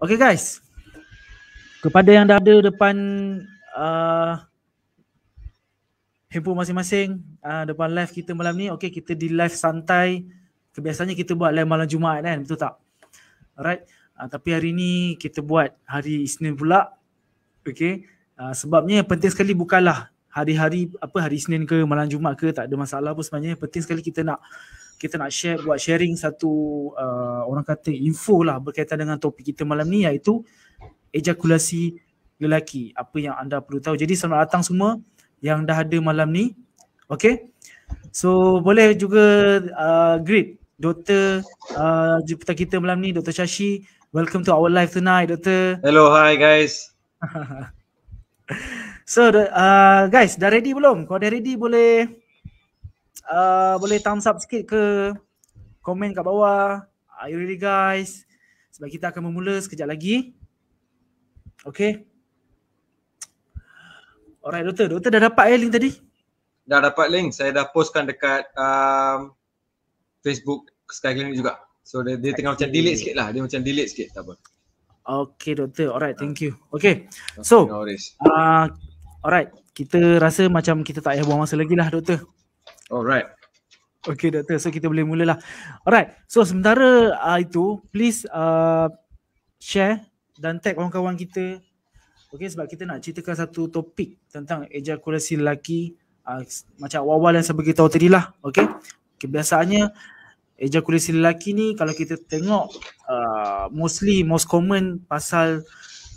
Okay guys. Kepada yang dah ada depan uh, handphone masing-masing, uh, depan live kita malam ni, okay kita di live santai. Kebiasanya kita buat live malam Jumaat kan, betul tak? Alright. Uh, tapi hari ni kita buat hari Isnin pula. Okay. Uh, sebabnya penting sekali bukanlah hari-hari apa hari Isnin ke malam Jumaat ke tak ada masalah pun sebenarnya penting sekali kita nak kita nak share buat sharing satu uh, orang kata info lah berkaitan dengan topik kita malam ni iaitu ejakulasi lelaki apa yang anda perlu tahu. Jadi selamat datang semua yang dah ada malam ni. Okay. So boleh juga uh, greet Doktor uh, jemputan kita malam ni Doktor Shashi. Welcome to our live tonight Doktor. Hello, hi guys. so uh, guys dah ready belum? Kalau dah ready boleh Uh, boleh thumbs up sikit ke komen kat bawah are you ready guys sebab kita akan bermula sekejap lagi okay alright doktor doktor dah dapat eh link tadi dah dapat link saya dah postkan dekat um, Facebook Sky Clinic juga so dia, dia tengah macam delete sikit lah dia macam delete sikit tak apa Okay doktor, alright thank you Okay, so uh, Alright, kita rasa macam kita tak payah buang masa lagi lah doktor Alright. Okay doktor, so kita boleh mulalah. Alright, so sementara uh, itu, please uh, share dan tag kawan-kawan kita. Okay, sebab kita nak ceritakan satu topik tentang ejakulasi lelaki uh, macam awal-awal yang saya beritahu tadi lah. Okay, kebiasaannya ejakulasi lelaki ni kalau kita tengok uh, mostly most common pasal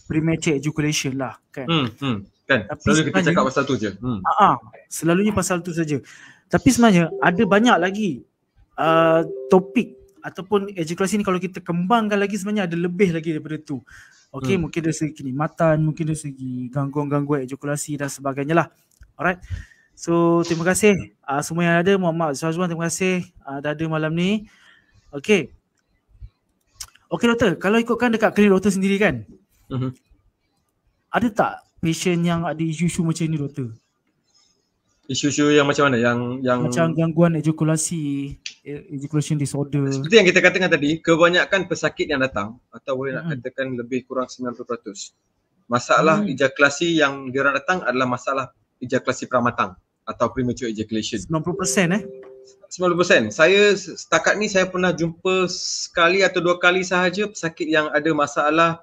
premature ejaculation lah kan. Hmm, hmm. Kan. Tapi selalu kita cakap pasal tu je. Hmm. Uh-huh, selalunya pasal tu saja. Tapi sebenarnya ada banyak lagi uh, topik ataupun ejakulasi ni kalau kita kembangkan lagi sebenarnya ada lebih lagi daripada tu. Okay, hmm. mungkin dari segi kenikmatan, mungkin dari segi gangguan-gangguan ejakulasi dan sebagainya lah. Alright. So, terima kasih uh, semua yang ada. Muhammad Suhazwan, terima kasih uh, dah ada malam ni. Okay. Okay, doktor. Kalau ikutkan dekat klinik doktor sendiri kan, uh-huh. ada tak patient yang ada isu-isu macam ni, doktor? isu-isu yang macam mana yang yang macam gangguan ejakulasi eh, ejaculation disorder seperti yang kita katakan tadi kebanyakan pesakit yang datang atau boleh nak hmm. katakan lebih kurang 90% masalah mm-hmm. ejakulasi yang dia datang adalah masalah ejakulasi pramatang atau premature ejaculation 90% eh 90% saya setakat ni saya pernah jumpa sekali atau dua kali sahaja pesakit yang ada masalah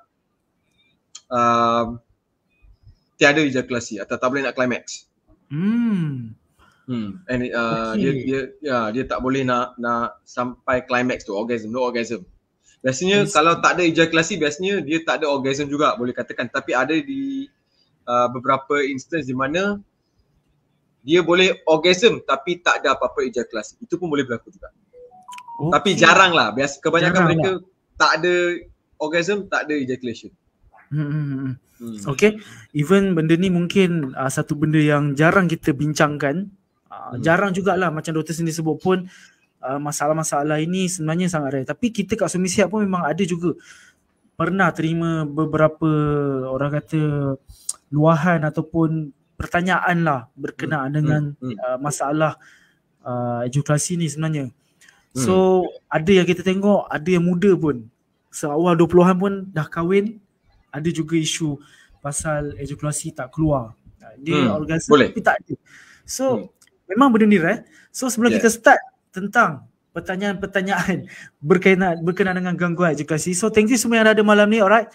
uh, tiada ejakulasi atau tak boleh nak climax Hmm. Hmm. And uh, okay. dia dia ya dia tak boleh nak nak sampai climax tu orgasm, no orgasm. Biasanya yes. kalau tak ada ejakulasi biasanya dia tak ada orgasm juga boleh katakan tapi ada di uh, beberapa instance di mana dia boleh orgasm tapi tak ada apa-apa ejakulasi. Itu pun boleh berlaku juga. Okay. Tapi jaranglah. Biasa kebanyakan jarang mereka lah. tak ada orgasm, tak ada ejaculation. Hmm, Okay Even benda ni mungkin uh, Satu benda yang jarang kita bincangkan uh, hmm. Jarang jugalah Macam doktor sendiri sebut pun uh, Masalah-masalah ini sebenarnya sangat rare Tapi kita kat Sumi Siap pun memang ada juga Pernah terima beberapa Orang kata Luahan ataupun Pertanyaan lah Berkenaan hmm. dengan mm-hmm. Uh, masalah uh, Edukasi ni sebenarnya mm-hmm. So hmm. ada yang kita tengok Ada yang muda pun Seawal 20-an pun dah kahwin ada juga isu pasal ejakulasi tak keluar. Ha, dia hmm, orgasm boleh. tapi tak ada. So hmm. memang benda ni eh. So sebelum yeah. kita start tentang pertanyaan-pertanyaan berkenaan berkenaan dengan gangguan ejakulasi. So thank you semua yang ada malam ni. Alright.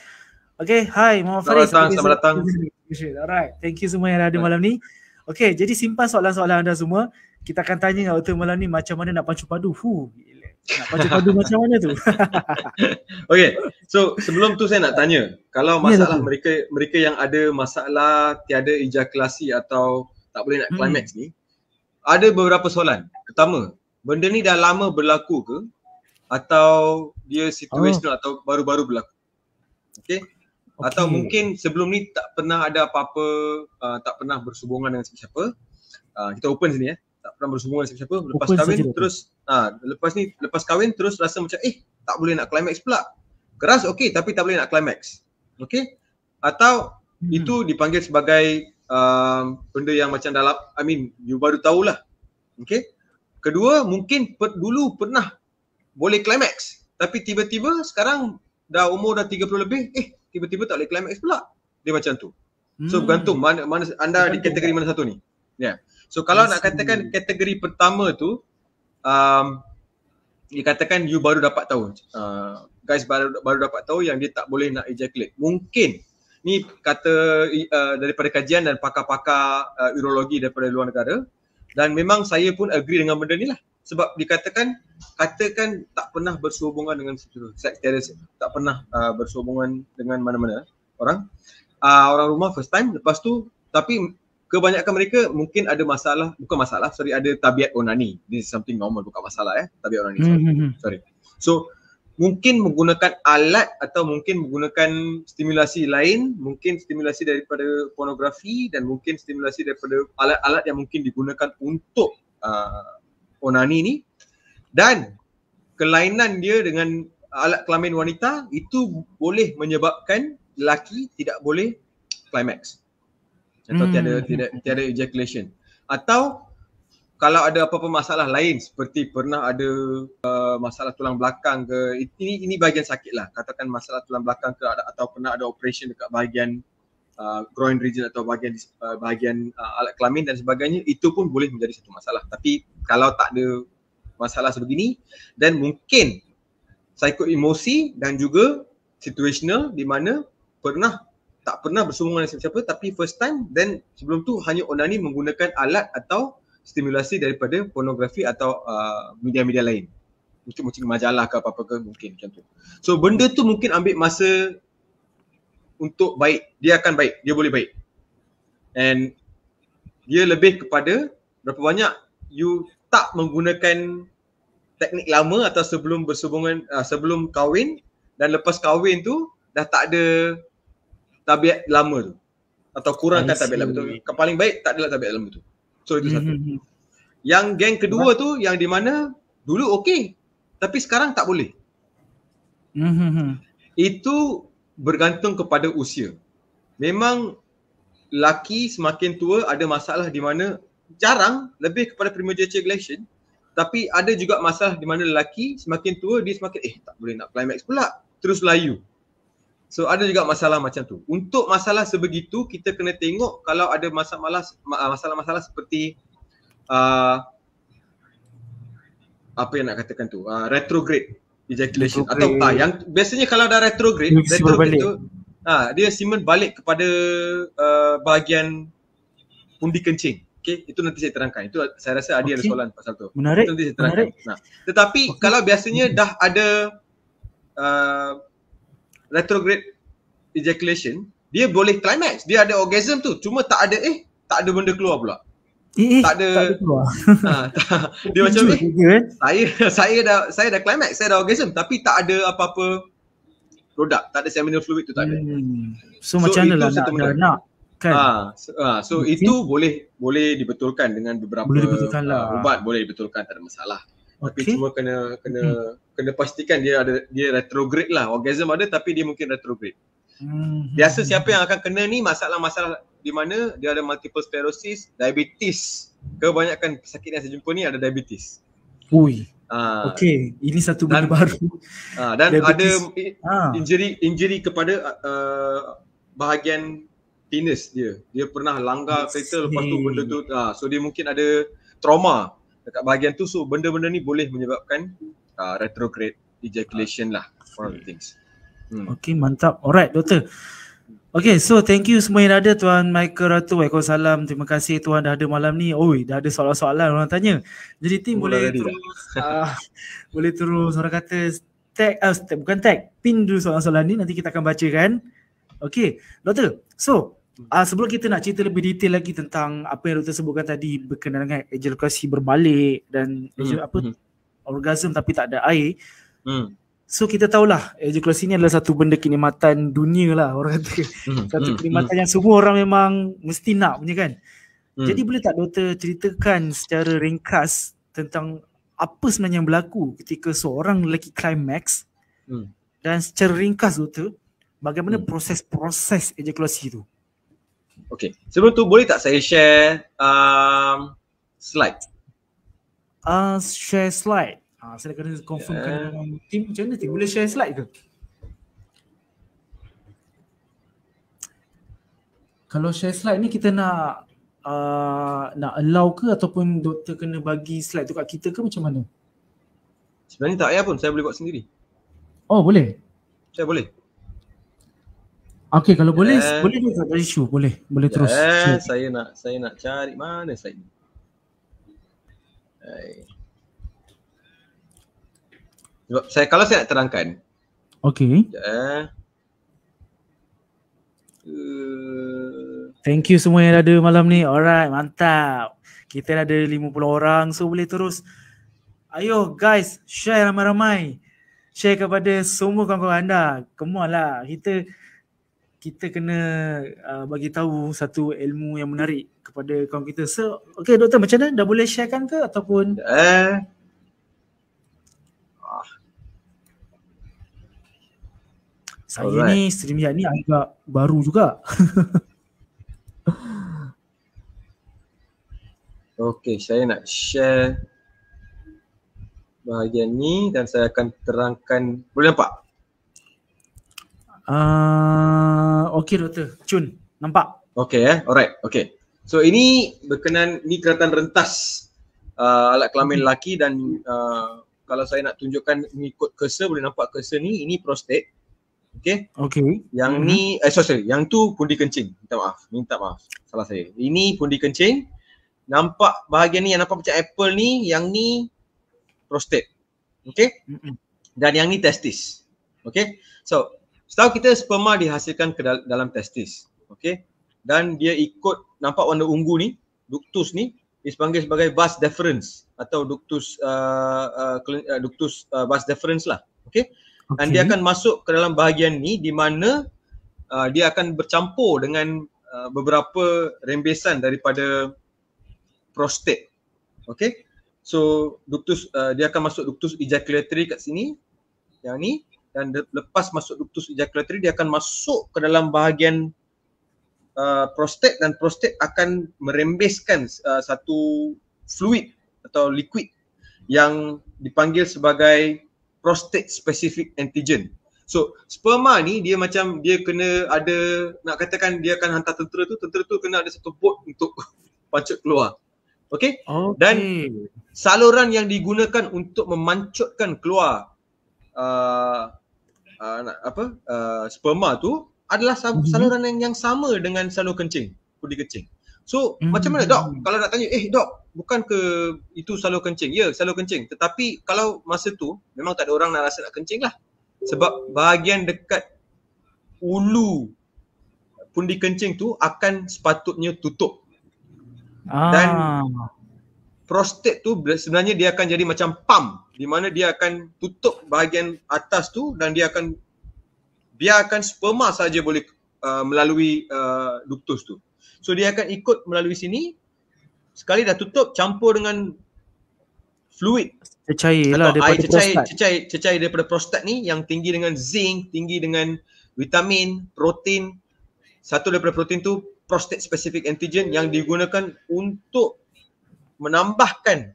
Okay, hi Muhammad Faris. Selamat datang. selamat datang. Alright, thank you semua yang ada malam ni. Okay, jadi simpan soalan-soalan anda semua. Kita akan tanya Dr. malam ni macam mana nak pancu padu. Huh, nak pacu padu macam mana tu? okay, so sebelum tu saya nak tanya, kalau ya, masalah mereka mereka yang ada masalah tiada ejakulasi atau tak boleh nak hmm. climax hmm. ni, ada beberapa soalan. Pertama, benda ni dah lama berlaku ke atau dia situational oh. atau baru-baru berlaku? Okay. Okay. Atau mungkin sebelum ni tak pernah ada apa-apa uh, Tak pernah bersubungan dengan siapa uh, Kita open sini ya eh tak pernah bersemua dengan siapa-siapa lepas Open kahwin terus ha, lepas ni lepas kahwin terus rasa macam eh tak boleh nak climax pula keras okey tapi tak boleh nak climax okey atau hmm. itu dipanggil sebagai um, benda yang macam dalam i mean you baru tahulah okey kedua mungkin per, dulu pernah boleh climax tapi tiba-tiba sekarang dah umur dah 30 lebih eh tiba-tiba tak boleh climax pula dia macam tu so hmm. bergantung mana mana anda di kategori mana satu ni ya yeah. So kalau nak katakan kategori pertama tu um, dikatakan you baru dapat tahu. Uh, guys baru baru dapat tahu yang dia tak boleh nak ejaculate. Mungkin ni kata uh, daripada kajian dan pakar-pakar uh, urologi daripada luar negara dan memang saya pun agree dengan benda ni lah. Sebab dikatakan katakan tak pernah bersehubungan dengan seks terrorist tak pernah uh, bersehubungan dengan mana-mana orang. Uh, orang rumah first time lepas tu tapi kebanyakan mereka mungkin ada masalah bukan masalah sorry ada tabiat onani this is something normal bukan masalah eh tabiat onani sorry mm-hmm. sorry so mungkin menggunakan alat atau mungkin menggunakan stimulasi lain mungkin stimulasi daripada pornografi dan mungkin stimulasi daripada alat-alat yang mungkin digunakan untuk uh, onani ni dan kelainan dia dengan alat kelamin wanita itu boleh menyebabkan lelaki tidak boleh climax contoh hmm. tiada tiada tiada ejaculation atau kalau ada apa-apa masalah lain seperti pernah ada uh, masalah tulang belakang ke ini ini bahagian sakit lah katakan masalah tulang belakang ke atau pernah ada operasi dekat bahagian uh, groin region atau bahagian uh, bahagian uh, alat kelamin dan sebagainya itu pun boleh menjadi satu masalah tapi kalau tak ada masalah sebegini dan mungkin psiko emosi dan juga situational di mana pernah tak pernah bersumbung dengan siapa-siapa tapi first time then sebelum tu hanya onani menggunakan alat atau stimulasi daripada pornografi atau uh, media-media lain. Mungkin macam majalah ke apa-apa ke mungkin macam tu. So benda tu mungkin ambil masa untuk baik. Dia akan baik. Dia boleh baik. And dia lebih kepada berapa banyak you tak menggunakan teknik lama atau sebelum bersubungan uh, sebelum kahwin dan lepas kahwin tu dah tak ada tabiat lama tu atau kurangkan tabiat lama tu yang paling baik tak ada tabiat lama tu so itu satu mm-hmm. yang geng kedua tu yang di mana dulu okey tapi sekarang tak boleh mm-hmm. itu bergantung kepada usia memang laki semakin tua ada masalah di mana jarang lebih kepada premature ejaculation tapi ada juga masalah di mana lelaki semakin tua dia semakin eh tak boleh nak climax pula terus layu So ada juga masalah macam tu. Untuk masalah sebegitu kita kena tengok kalau ada masalah masalah seperti uh, apa yang nak katakan tu? Uh, retrograde ejaculation retrograde. atau tak. yang biasanya kalau dah retrograde simen retrograde balik. tu ah dia simen balik kepada uh, bahagian pundi kencing. Okay, itu nanti saya terangkan. Itu saya rasa Adi okay. ada soalan pasal tu. Menarik. Itu nanti saya terangkan. Nah, tetapi okay. kalau biasanya dah ada uh, retrograde ejaculation dia boleh climax dia ada orgasm tu cuma tak ada eh tak ada benda keluar pula eh, eh tak ada tak ada ha, tak, dia macam ni eh, eh, saya saya dah saya dah climax saya dah orgasm tapi tak ada apa-apa produk tak ada seminal fluid tu tak ada hmm. so, so macam mana lah nak, nak nak kan ha, so, ha, so itu boleh boleh dibetulkan dengan beberapa boleh dibetulkan lah. ubat boleh dibetulkan tak ada masalah Okay. Tapi cuma kena kena hmm kena pastikan dia ada dia retrograde lah. Orgasm ada tapi dia mungkin retrograde. hmm Biasa siapa yang akan kena ni masalah-masalah di mana dia ada multiple sclerosis, diabetes. Kebanyakan sakit yang saya jumpa ni ada diabetes. Ui. Uh, okay, ini satu benda dan, baru. Uh, dan diabetes. ada ha. injury injury kepada uh, bahagian penis dia. Dia pernah langgar kereta lepas tu benda tu. Uh, so dia mungkin ada trauma dekat bahagian tu so benda-benda ni boleh menyebabkan uh, retrograde ejaculation lah okay. one of the things. Hmm. Okay mantap. Alright doktor. Okay so thank you semua yang ada Tuan Michael Ratu. Waalaikumsalam. Terima kasih Tuan dah ada malam ni. Oi dah ada soalan-soalan orang tanya. Jadi tim boleh terus, uh, boleh terus orang kata tag, uh, bukan tag, pin dulu soalan-soalan ni nanti kita akan baca kan. Okay doktor so Uh, sebelum kita nak cerita lebih detail lagi tentang apa yang doktor sebutkan tadi berkenaan dengan ejakulasi berbalik dan hmm, ejakulasi apa hmm. orgasm tapi tak ada air. Hmm. So kita tahulah ejakulasi ni adalah satu benda kenikmatan dunia lah orang kata. Hmm. hmm satu hmm. kenikmatan hmm. yang semua orang memang mesti nak punya kan. Hmm. Jadi boleh tak doktor ceritakan secara ringkas tentang apa sebenarnya yang berlaku ketika seorang lelaki climax hmm. dan secara ringkas doktor bagaimana hmm. proses-proses ejakulasi tu? Okay. Sebelum tu boleh tak saya share um, slide? Uh, share slide. Ah, uh, saya kena confirmkan yeah. dengan tim macam mana? Tim boleh share slide ke? Kalau share slide ni kita nak uh, nak allow ke ataupun doktor kena bagi slide tu kat kita ke macam mana? Sebenarnya tak payah pun. Saya boleh buat sendiri. Oh boleh? Saya boleh. Okay, kalau yes. boleh, eh. boleh tak ada isu? Boleh, boleh yes. terus. Eh, saya nak saya nak cari mana saya. Hai. saya kalau saya nak terangkan. Okay. Uh. Eh. Thank you semua yang ada malam ni. Alright, mantap. Kita dah ada 50 orang so boleh terus. Ayo guys, share ramai-ramai. Share kepada semua kawan-kawan anda. Come lah. Kita kita kena uh, bagi tahu satu ilmu yang menarik kepada kaum kita. So, okay, doktor macam mana? Dah boleh sharekan ke ataupun eh ah. Saya Alright. ni stream ni agak baru juga. Okay, saya nak share bahagian ni dan saya akan terangkan. Boleh nampak? Uh, okay, Doktor. Chun. nampak. Okay, eh? alright. Okay. So, ini berkenan, ni keratan rentas uh, alat kelamin lelaki dan uh, kalau saya nak tunjukkan mengikut cursor, boleh nampak cursor ni. Ini prostat, Okay. Okay. Yang mhm. ni, eh sorry, sorry, yang tu pundi kencing. Minta maaf. Minta maaf. Salah saya. Ini pundi kencing. Nampak bahagian ni yang nampak macam apple ni, yang ni prostat, Okay. Mhm. Dan yang ni testis. Okay. So, Setahu kita sperma dihasilkan ke dalam testis. Okey. Dan dia ikut nampak warna ungu ni, ductus ni dipanggil sebagai vas deferens atau ductus uh, uh, uh ductus uh, vas deferens lah. Okey. Okay. Dan dia akan masuk ke dalam bahagian ni di mana uh, dia akan bercampur dengan uh, beberapa rembesan daripada prostate. Okey. So ductus uh, dia akan masuk ductus ejaculatory kat sini. Yang ni dan lepas masuk ductus ejaculatory dia akan masuk ke dalam bahagian uh, prostat dan prostat akan merembeskan uh, satu fluid atau liquid yang dipanggil sebagai prostate specific antigen. So sperma ni dia macam dia kena ada nak katakan dia akan hantar tentera tu tentera tu kena ada satu port untuk pancut keluar. Okay? okay. Dan saluran yang digunakan untuk memancutkan keluar uh, Ah, nak apa uh, sperma tu adalah mhm. saluran mm-hmm. yang sama dengan saluran kencing pundi kencing so mm-hmm. macam mana dok kalau nak tanya eh dok bukan ke itu saluran kencing ya saluran kencing tetapi kalau masa tu memang tak ada orang nak rasa nak kencing lah sebab bahagian dekat ulu pundi kencing tu akan sepatutnya tutup ah. dan prostate tu sebenarnya dia akan jadi macam pump di mana dia akan tutup bahagian atas tu dan dia akan biarkan sperma saja boleh uh, melalui uh, duktus tu. So dia akan ikut melalui sini sekali dah tutup campur dengan fluid cecair lah daripada air cecair, prostat. Cecair, cecair daripada prostate ni yang tinggi dengan zinc, tinggi dengan vitamin, protein. Satu daripada protein tu prostate specific antigen yang digunakan untuk menambahkan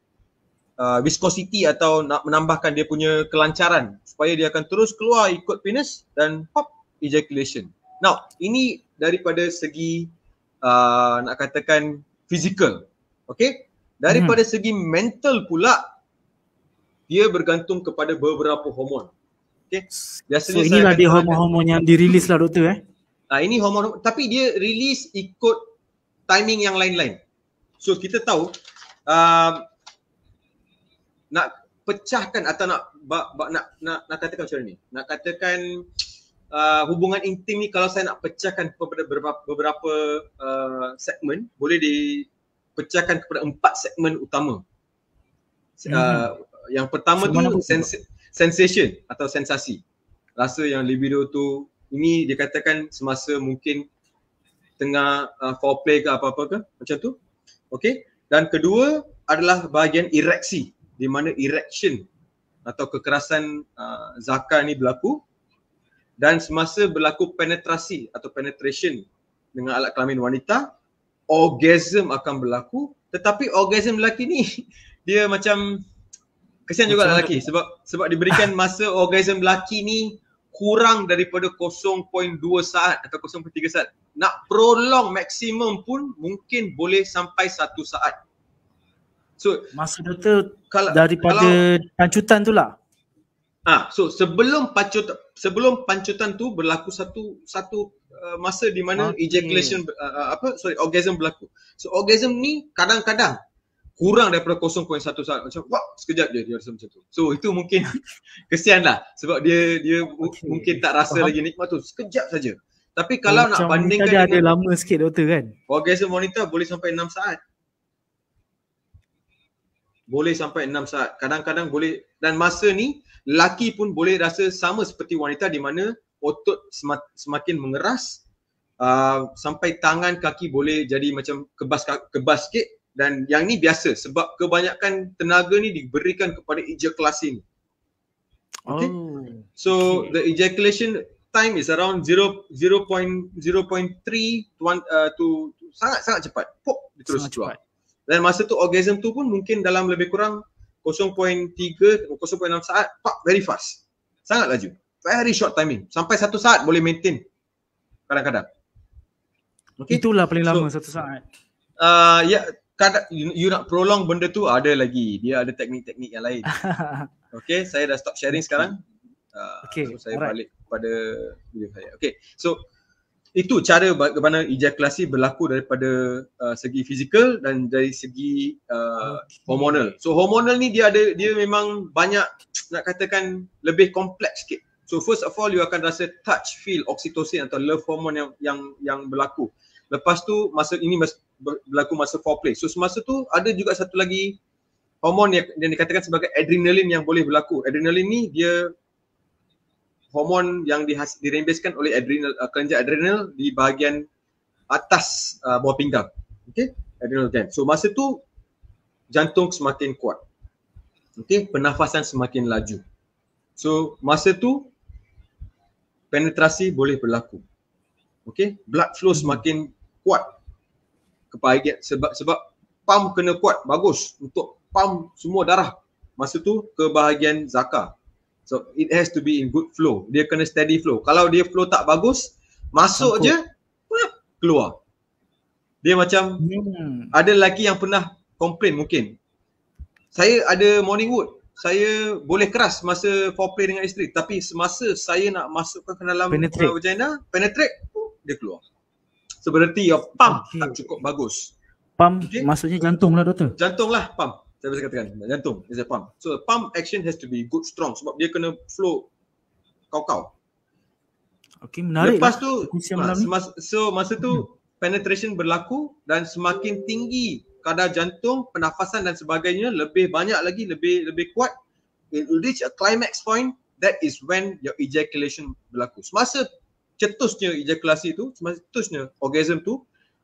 uh, viscosity atau nak menambahkan dia punya kelancaran supaya dia akan terus keluar ikut penis dan pop ejaculation. Now, ini daripada segi uh, nak katakan physical. Okay? Daripada hmm. segi mental pula dia bergantung kepada beberapa hormon. Okay? Biasanya so inilah dia hormon-hormon yang dirilis lah doktor eh? Uh, ini hormon tapi dia release ikut timing yang lain-lain. So kita tahu uh, nak pecahkan atau nak, ba, ba, nak nak nak katakan macam ni nak katakan uh, hubungan intim ni kalau saya nak pecahkan kepada beberapa beberapa uh, segmen boleh dipecahkan kepada empat segmen utama uh, hmm. uh, yang pertama Semana tu sens- sensation atau sensasi rasa yang libido tu ini dikatakan semasa mungkin tengah uh, foreplay ke apa-apa ke macam tu okey dan kedua adalah bahagian ereksi di mana erection atau kekerasan uh, zakar ini berlaku dan semasa berlaku penetrasi atau penetration dengan alat kelamin wanita orgasm akan berlaku tetapi orgasm lelaki ni dia macam kesian juga lelaki sebab sebab diberikan masa orgasm lelaki ni kurang daripada 0.2 saat atau 0.3 saat nak prolong maksimum pun mungkin boleh sampai satu saat. So masa doktor kalau, daripada kalau, pancutan tu lah. Ha, so sebelum pancutan sebelum pancutan tu berlaku satu satu uh, masa di mana okay. ejaculation uh, uh, apa sorry orgasm berlaku. So orgasm ni kadang-kadang kurang daripada 0.1 saat macam wah sekejap je dia rasa macam tu. So itu mungkin kesianlah sebab dia dia okay. mungkin tak rasa Faham. lagi nikmat tu sekejap saja. Tapi kalau Macam nak bandingkan dia ada lama sikit doktor kan. Orgasm monitor boleh sampai 6 saat. Boleh sampai 6 saat. Kadang-kadang boleh dan masa ni laki pun boleh rasa sama seperti wanita di mana otot semakin mengeras Uh, sampai tangan kaki boleh jadi macam kebas kebas sikit dan yang ni biasa sebab kebanyakan tenaga ni diberikan kepada ejaculasi ni. Okay? Oh. So okay. the ejaculation time is around 0.0.3 to, uh, to sangat sangat cepat. Pop terus keluar. Dan masa tu orgasm tu pun mungkin dalam lebih kurang 0.3 0.6 saat, pop very fast. Sangat laju. Very short timing. Sampai satu saat boleh maintain. Kadang-kadang. Okay. Itulah paling lama so, satu saat. Uh, ya, yeah, kadang you, you, nak prolong benda tu ah, ada lagi. Dia ada teknik-teknik yang lain. okay, saya dah stop sharing sekarang. Uh, okay, so saya right. balik pada video saya. Okay. So itu cara bagaimana ejakulasi berlaku daripada uh, segi fizikal dan dari segi uh, okay. hormonal. So hormonal ni dia ada dia memang banyak nak katakan lebih kompleks sikit. So first of all you akan rasa touch feel oxytocin atau love hormone yang yang yang berlaku. Lepas tu masa ini mas, berlaku masa foreplay. So semasa tu ada juga satu lagi hormon yang, yang dikatakan sebagai adrenalin yang boleh berlaku. Adrenalin ni dia hormon yang dirembeskan oleh adrenal uh, kelenjar adrenal di bahagian atas uh, bawah pinggang. Okey, adrenal gland. So masa tu jantung semakin kuat. Okey, pernafasan semakin laju. So masa tu penetrasi boleh berlaku. Okey, blood flow semakin kuat kepada sebab sebab pump kena kuat bagus untuk pump semua darah masa tu ke bahagian zakar So it has to be in good flow. Dia kena steady flow. Kalau dia flow tak bagus, masuk Sampu. je, keluar. Dia macam hmm. ada lelaki yang pernah komplain mungkin. Saya ada morning wood. Saya boleh keras masa foreplay dengan isteri tapi semasa saya nak masukkan ke dalam penetrate. Uh, vagina, penetrate, dia keluar. So berarti your pump okay. tak cukup bagus. Pump okay. maksudnya jantung lah doktor. Jantung lah pump saya biasa katakan jantung is a pump so pump action has to be good strong sebab dia kena flow kau-kau okey menarik lepas lah. tu ah, mas, so masa tu hmm. penetration berlaku dan semakin tinggi kadar jantung pernafasan dan sebagainya lebih banyak lagi lebih lebih kuat it will reach a climax point that is when your ejaculation berlaku semasa cetusnya ejakulasi tu semasa cetusnya orgasm tu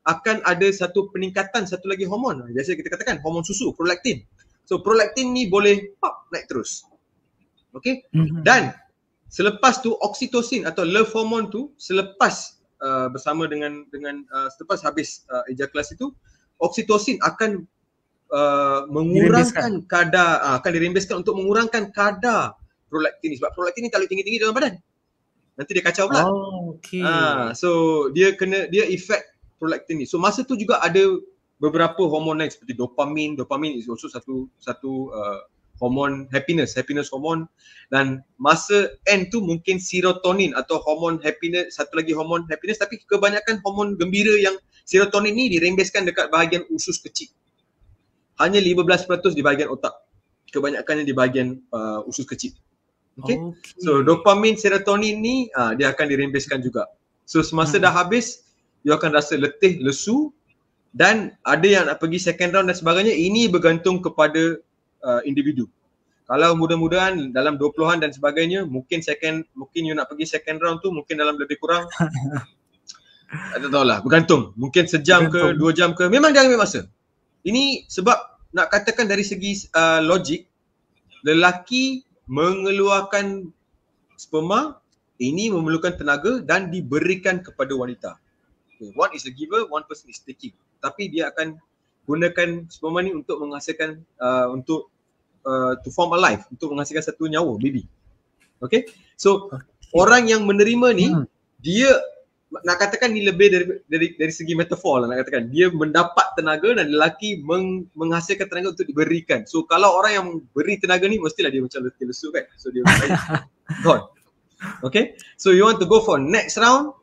akan ada satu peningkatan satu lagi hormon. Biasa kita katakan hormon susu, prolaktin. So prolaktin ni boleh pop naik terus. Okay. Mm-hmm. Dan selepas tu oksitosin atau love hormon tu selepas uh, bersama dengan dengan uh, selepas habis uh, ejakulasi tu oksitosin akan uh, mengurangkan kadar uh, akan dirembeskan untuk mengurangkan kadar prolaktin ni sebab prolaktin ni kalau tinggi-tinggi dalam badan nanti dia kacau pula. Oh, okay. Uh, so dia kena dia effect prolactin ni. So masa tu juga ada beberapa hormon lain seperti dopamin. Dopamin is also satu satu uh, hormon happiness, happiness hormon. Dan masa end tu mungkin serotonin atau hormon happiness, satu lagi hormon happiness tapi kebanyakan hormon gembira yang serotonin ni dirembeskan dekat bahagian usus kecil. Hanya 15% di bahagian otak. Kebanyakannya di bahagian uh, usus kecil. Okay? okay. So dopamin, serotonin ni uh, dia akan dirembeskan juga. So semasa hmm. dah habis you akan rasa letih, lesu dan ada yang nak pergi second round dan sebagainya ini bergantung kepada uh, individu. Kalau mudah-mudahan dalam 20-an dan sebagainya mungkin second mungkin you nak pergi second round tu mungkin dalam lebih kurang tak tahulah bergantung. Mungkin sejam bergantung. ke dua jam ke memang dia ambil masa. Ini sebab nak katakan dari segi uh, logik lelaki mengeluarkan sperma ini memerlukan tenaga dan diberikan kepada wanita. Okay. One is the giver, one person is taking. Tapi dia akan gunakan sperm ni untuk menghasilkan uh, untuk uh, to form a life, untuk menghasilkan satu nyawa, baby. Okay. So okay. orang yang menerima ni hmm. dia nak katakan ni lebih dari dari dari segi metafor lah nak katakan dia mendapat tenaga dan lelaki meng, menghasilkan tenaga untuk diberikan. So kalau orang yang beri tenaga ni mestilah dia macam letih lesu kan. So dia gone. Okay. So you want to go for next round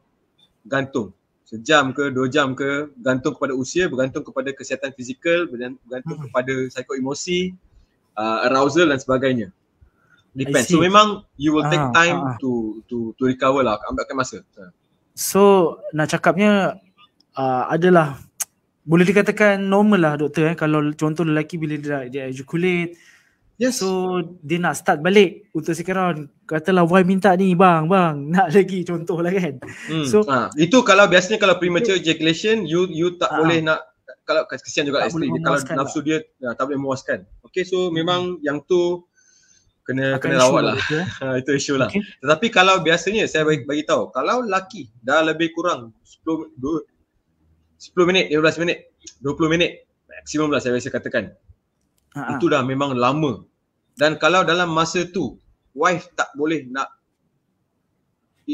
gantung sejam ke dua jam ke bergantung kepada usia bergantung kepada kesihatan fizikal bergantung hmm. kepada psiko emosi uh, arousal dan sebagainya Depends. so memang you will take ah, time ah. to to to recover lah Kamu ambilkan masa ha. so nak cakapnya uh, adalah boleh dikatakan normal lah doktor eh kalau contoh lelaki bila dia dia ejaculate Yes. So dia nak start balik untuk sekarang. Katalah Y minta ni bang, bang, nak lagi contoh lah kan. Hmm. So ha. itu kalau biasanya kalau premature ejaculation you you tak ha. boleh nak kalau kesian juga isteri dia kalau nafsu lah. dia ya, tak boleh memuaskan. Okay so hmm. memang yang tu kena Akan kena rawat lah. Ha, itu isu lah. Tetapi kalau biasanya saya bagi, bagi tahu kalau laki dah lebih kurang 10 10 minit, 15 minit, 20 minit maksimum lah saya biasa katakan. Ha-ha. Itu dah memang lama. Dan kalau dalam masa tu wife tak boleh nak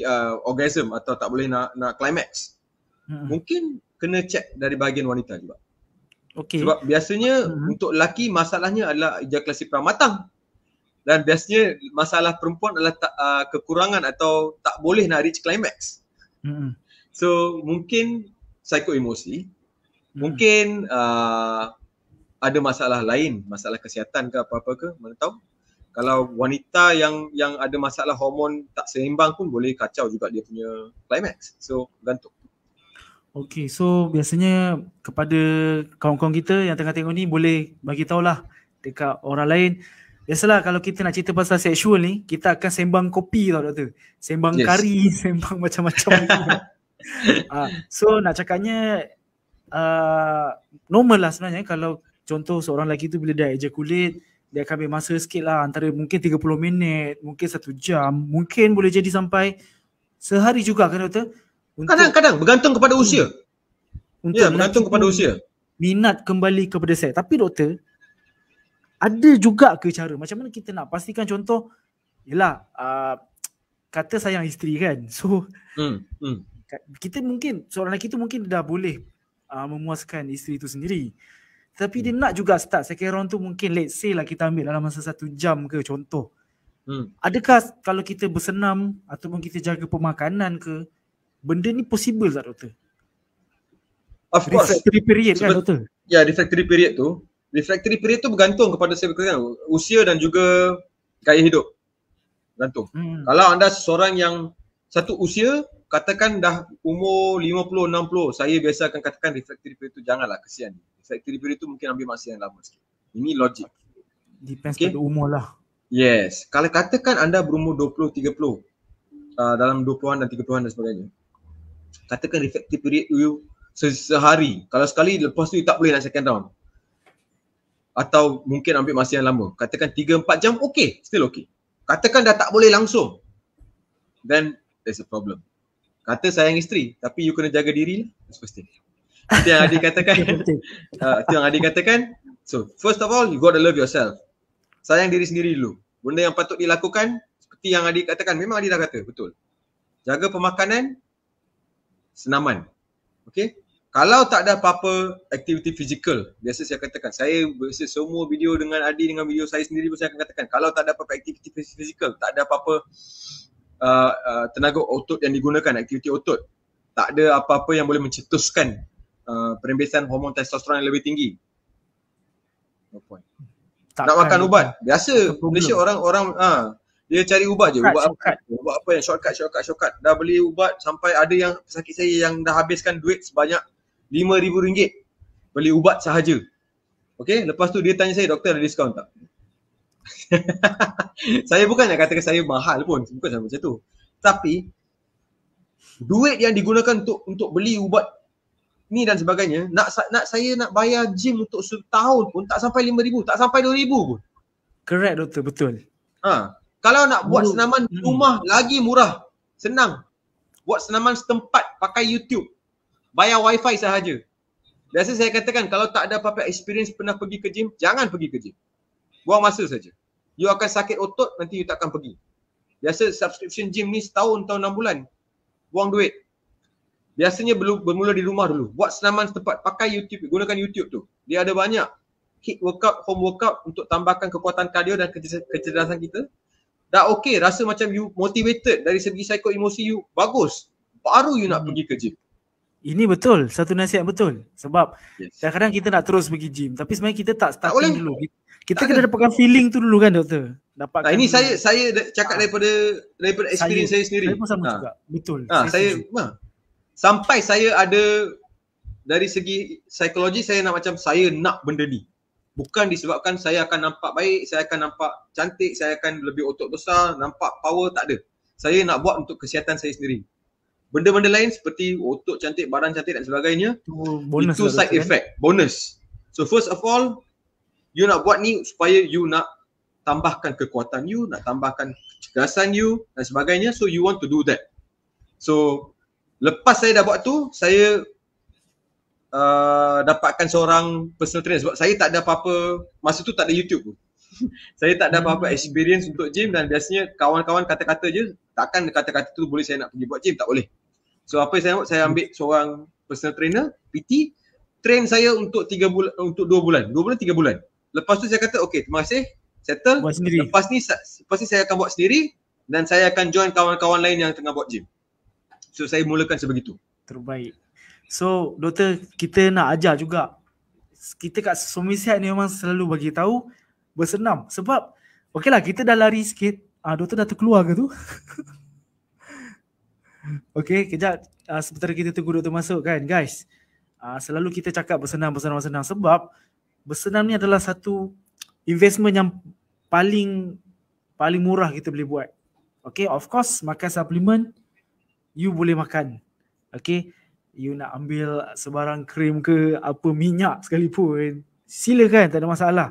uh, orgasm atau tak boleh nak nak climax. Hmm. Mungkin kena check dari bahagian wanita juga. Okay. Sebab biasanya hmm. untuk lelaki masalahnya adalah ejakulasi pramatang. Dan biasanya masalah perempuan adalah tak, uh, kekurangan atau tak boleh nak reach climax. Hmm. So mungkin psycho Hmm. Mungkin uh, ada masalah lain, masalah kesihatan ke apa-apa ke, mana tahu. Kalau wanita yang yang ada masalah hormon tak seimbang pun boleh kacau juga dia punya climax. So, bergantung. Okay, so biasanya kepada kawan-kawan kita yang tengah tengok ni boleh bagi tahulah dekat orang lain. Biasalah kalau kita nak cerita pasal seksual ni, kita akan sembang kopi tau doktor. Sembang yes. kari, sembang macam-macam. uh, so nak cakapnya uh, normal lah sebenarnya kalau contoh seorang lelaki tu bila dia ejakulit dia akan ambil masa sikit lah antara mungkin 30 minit, mungkin satu jam, mungkin boleh jadi sampai sehari juga kan doktor? Kadang-kadang bergantung kepada hmm. usia. Untuk ya, bergantung kepada usia. Minat kembali kepada saya. Tapi doktor, ada juga ke cara macam mana kita nak pastikan contoh yalah uh, ah, kata sayang isteri kan. So hmm, hmm. Kita mungkin seorang lelaki tu mungkin dah boleh uh, memuaskan isteri tu sendiri. Tapi hmm. dia nak juga start second round tu mungkin let's say lah kita ambil dalam masa satu jam ke contoh. Hmm. Adakah kalau kita bersenam ataupun kita jaga pemakanan ke benda ni possible tak doktor? Of course. Refractory period Sebe- kan doktor? Ya yeah, refractory period tu. Refractory period tu bergantung kepada sebabkan usia dan juga gaya hidup. Bergantung. Hmm. Kalau anda seorang yang satu usia katakan dah umur 50 60 saya biasa akan katakan refractory period tu janganlah kesian refractory period tu mungkin ambil masa yang lama sikit ini logik depends okay. pada umur lah yes kalau katakan anda berumur 20 30 uh, dalam 20-an dan 30-an dan sebagainya katakan refractory period you sehari kalau sekali lepas tu you tak boleh nak second round atau mungkin ambil masa yang lama katakan 3 4 jam okey still okey katakan dah tak boleh langsung then there's a problem Kata sayang isteri tapi you kena jaga diri lah. That's first thing. Itu yang Adi katakan. uh, itu yang Adi katakan. So first of all you got to love yourself. Sayang diri sendiri dulu. Benda yang patut dilakukan seperti yang adik katakan. Memang adik dah kata betul. Jaga pemakanan, senaman. Okay. Kalau tak ada apa-apa aktiviti fizikal, biasa saya katakan, saya biasa semua video dengan Adi dengan video saya sendiri pun saya akan katakan, kalau tak ada apa-apa aktiviti fizikal, tak ada apa-apa Uh, uh, tenaga otot yang digunakan, aktiviti otot. Tak ada apa-apa yang boleh mencetuskan uh, perembesan hormon testosteron yang lebih tinggi. No point. Tak Nak makan ubat. Biasa Malaysia orang-orang ha, dia cari ubat je. Ubat shortcut. apa? Ubat apa yang shortcut, shortcut, shortcut. Dah beli ubat sampai ada yang sakit saya yang dah habiskan duit sebanyak RM5,000 beli ubat sahaja. Okay, lepas tu dia tanya saya, doktor ada diskaun tak? saya bukan nak katakan saya mahal pun bukan sama macam tu tapi duit yang digunakan untuk untuk beli ubat ni dan sebagainya nak nak saya nak bayar gym untuk setahun pun tak sampai 5000 tak sampai 2000 pun correct doktor betul ha kalau nak buat senaman hmm. rumah lagi murah senang buat senaman setempat pakai YouTube bayar wifi sahaja biasa saya katakan kalau tak ada apa-apa experience pernah pergi ke gym jangan pergi ke gym Buang masa saja. You akan sakit otot nanti you takkan pergi. Biasa subscription gym ni setahun atau enam bulan. Buang duit. Biasanya bermula di rumah dulu. Buat senaman setempat. Pakai YouTube. Gunakan YouTube tu. Dia ada banyak. Hit workout, home workout untuk tambahkan kekuatan cardio dan kecerdasan kita. Dah okay. Rasa macam you motivated dari segi psycho emosi you. Bagus. Baru you nak hmm. pergi ke gym. Ini betul, satu nasihat betul. Sebab yes. kadang-kadang kita nak terus pergi gym, tapi sebenarnya kita tak starting tak dulu. Kita, kita kena ada. dapatkan feeling tu dulu kan doktor. Dapatkan Nah ini dulu. saya saya cakap ah. daripada daripada experience saya, saya sendiri. Saya pun sama ha. juga. Betul. Ha, saya saya ha. sampai saya ada dari segi psikologi saya nak macam saya nak benda ni. Bukan disebabkan saya akan nampak baik, saya akan nampak cantik, saya akan lebih otot besar, nampak power tak ada. Saya nak buat untuk kesihatan saya sendiri benda-benda lain seperti otot cantik, badan cantik dan sebagainya oh, bonus itu lah side effect, kan? bonus so first of all you nak buat ni supaya you nak tambahkan kekuatan you, nak tambahkan kecerdasan you dan sebagainya so you want to do that so lepas saya dah buat tu, saya uh, dapatkan seorang personal trainer sebab saya tak ada apa-apa masa tu tak ada YouTube pun saya tak ada apa-apa hmm. experience untuk gym dan biasanya kawan-kawan kata-kata je takkan kata-kata tu boleh saya nak pergi buat gym tak boleh So apa yang saya nak saya ambil seorang personal trainer PT train saya untuk 3 bulan untuk 2 bulan, 2 bulan 3 bulan. Lepas tu saya kata okey terima kasih settle lepas ni lepas ni saya akan buat sendiri dan saya akan join kawan-kawan lain yang tengah buat gym. So saya mulakan sebegitu. Terbaik. So doktor kita nak ajar juga kita kat suami sihat ni memang selalu bagi tahu bersenam sebab okeylah kita dah lari sikit ah doktor dah terkeluar ke tu Okay, kejap. Uh, ah, sementara kita tunggu doktor masuk kan. Guys, uh, selalu kita cakap bersenam, bersenam, bersenam. Sebab bersenam ni adalah satu investment yang paling paling murah kita boleh buat. Okay, of course, makan suplemen, you boleh makan. Okay, you nak ambil sebarang krim ke apa minyak sekalipun. Silakan, tak ada masalah.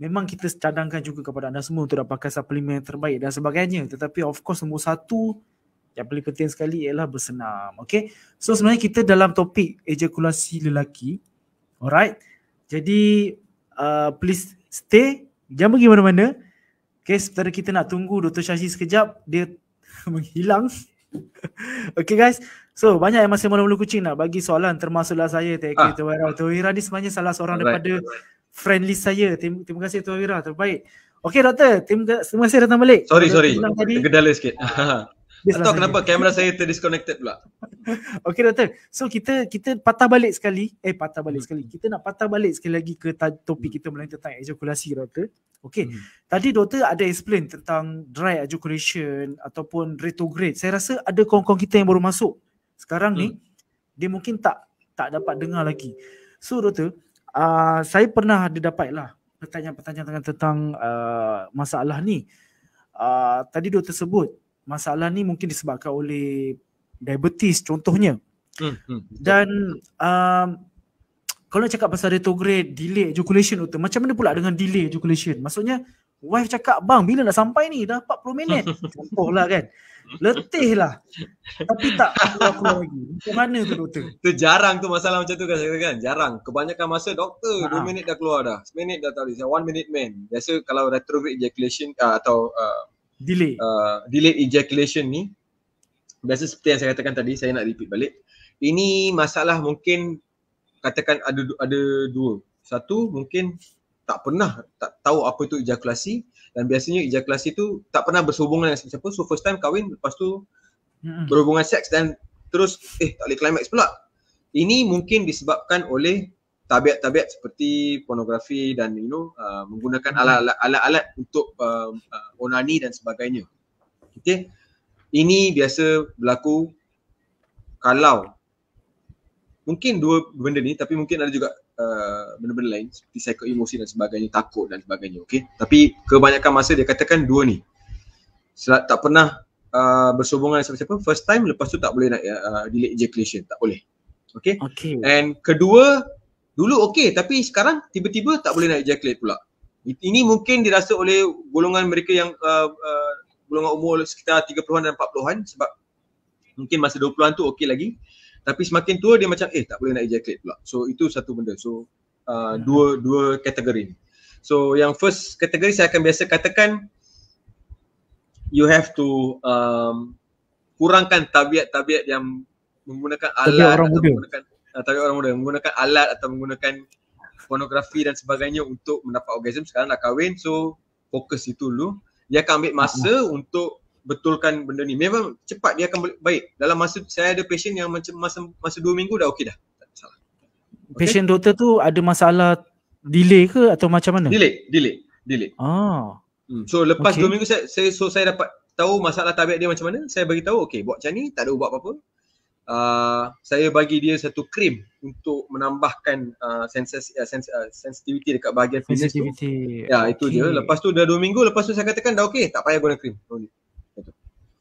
Memang kita cadangkan juga kepada anda semua untuk dapatkan suplemen yang terbaik dan sebagainya. Tetapi of course, nombor satu, yang paling penting sekali ialah bersenam. Okay. So sebenarnya kita dalam topik ejakulasi lelaki. Alright. Jadi uh, please stay. Jangan pergi mana-mana. Okay. Sebenarnya kita nak tunggu Dr. Syazi sekejap. Dia menghilang. okay guys. So banyak yang masih malu-malu kucing nak bagi soalan termasuklah saya. Thank you ah. Tuan Tuan Wira ni sebenarnya salah seorang right. daripada friendly saya. Terima, kasih Tuan Wira. Terbaik. Okay doktor, terima kasih datang balik. Sorry, sorry. Kedala sikit. Mister Tok kenapa kamera saya terdisconnected pula? Okey doktor. So kita kita patah balik sekali. Eh patah balik hmm. sekali. Kita nak patah balik sekali lagi ke topik kita melainkan tentang ejakulasi doktor. Okey. Hmm. Tadi doktor ada explain tentang dry ejaculation ataupun retrograde. Saya rasa ada kawan-kawan kita yang baru masuk sekarang hmm. ni dia mungkin tak tak dapat dengar lagi. So doktor, uh, saya pernah ada dapatlah pertanyaan-pertanyaan tentang uh, masalah ni. Uh, tadi doktor sebut masalah ni mungkin disebabkan oleh diabetes contohnya. Hmm, hmm. Dan um, kalau nak cakap pasal retrograde, delay ejaculation itu macam mana pula dengan delay ejaculation? Maksudnya, wife cakap, bang bila nak sampai ni? Dah 40 minit. Contohlah kan. Letih lah. Tapi tak aku lagi. Macam mana tu doktor? Tu jarang tu masalah macam tu kan saya kan. Jarang. Kebanyakan masa doktor ha. 2 minit dah keluar dah. 1 minit dah tak boleh. 1 minute man. Biasa kalau retrograde ejaculation uh, atau uh, delay. Uh, delayed ejaculation ni biasa seperti yang saya katakan tadi saya nak repeat balik ini masalah mungkin katakan ada ada dua satu mungkin tak pernah tak tahu apa itu ejakulasi dan biasanya ejakulasi tu tak pernah bersehubungan dengan siapa so first time kahwin lepas tu berhubungan seks dan terus eh tak boleh climax pula ini mungkin disebabkan oleh tabiat-tabiat seperti pornografi dan you know uh, menggunakan hmm. alat-alat alat-alat untuk uh, uh, onani dan sebagainya. Okey. Ini biasa berlaku kalau mungkin dua benda ni tapi mungkin ada juga uh, benda-benda lain seperti psycho emosi dan sebagainya, takut dan sebagainya, okey. Tapi kebanyakan masa dia katakan dua ni. Selat, tak pernah uh, bersubungan dengan siapa-siapa first time lepas tu tak boleh nak uh, uh delete ejaculation, tak boleh. Okay. Okay. And kedua Dulu okey tapi sekarang tiba-tiba tak boleh nak ejaculate pula. Ini mungkin dirasa oleh golongan mereka yang uh, uh, golongan umur sekitar 30-an dan 40-an sebab mungkin masa 20-an tu okey lagi. Tapi semakin tua dia macam eh tak boleh nak ejaculate pula. So itu satu benda. So uh, hmm. dua dua kategori ni. So yang first kategori saya akan biasa katakan you have to um, kurangkan tabiat-tabiat yang menggunakan alat atau menggunakan uh, eh, tarik orang muda menggunakan alat atau menggunakan pornografi dan sebagainya untuk mendapat orgasm sekarang nak kahwin so fokus itu dulu dia akan ambil masa hmm. untuk betulkan benda ni memang cepat dia akan baik dalam masa saya ada patient yang macam masa masa 2 minggu dah okey dah salah okay? patient doktor tu ada masalah delay ke atau macam mana delay delay delay ah hmm. so lepas 2 okay. minggu saya, saya so saya dapat tahu masalah tabiat dia macam mana saya bagi tahu okey buat macam ni tak ada ubat apa-apa uh, saya bagi dia satu krim untuk menambahkan uh, senses, uh, sens, uh, sensitivity dekat bahagian fitness sensitivity. tu. Ya, okay. itu dia. Lepas tu dah dua minggu, lepas tu saya katakan dah okey, tak payah guna krim.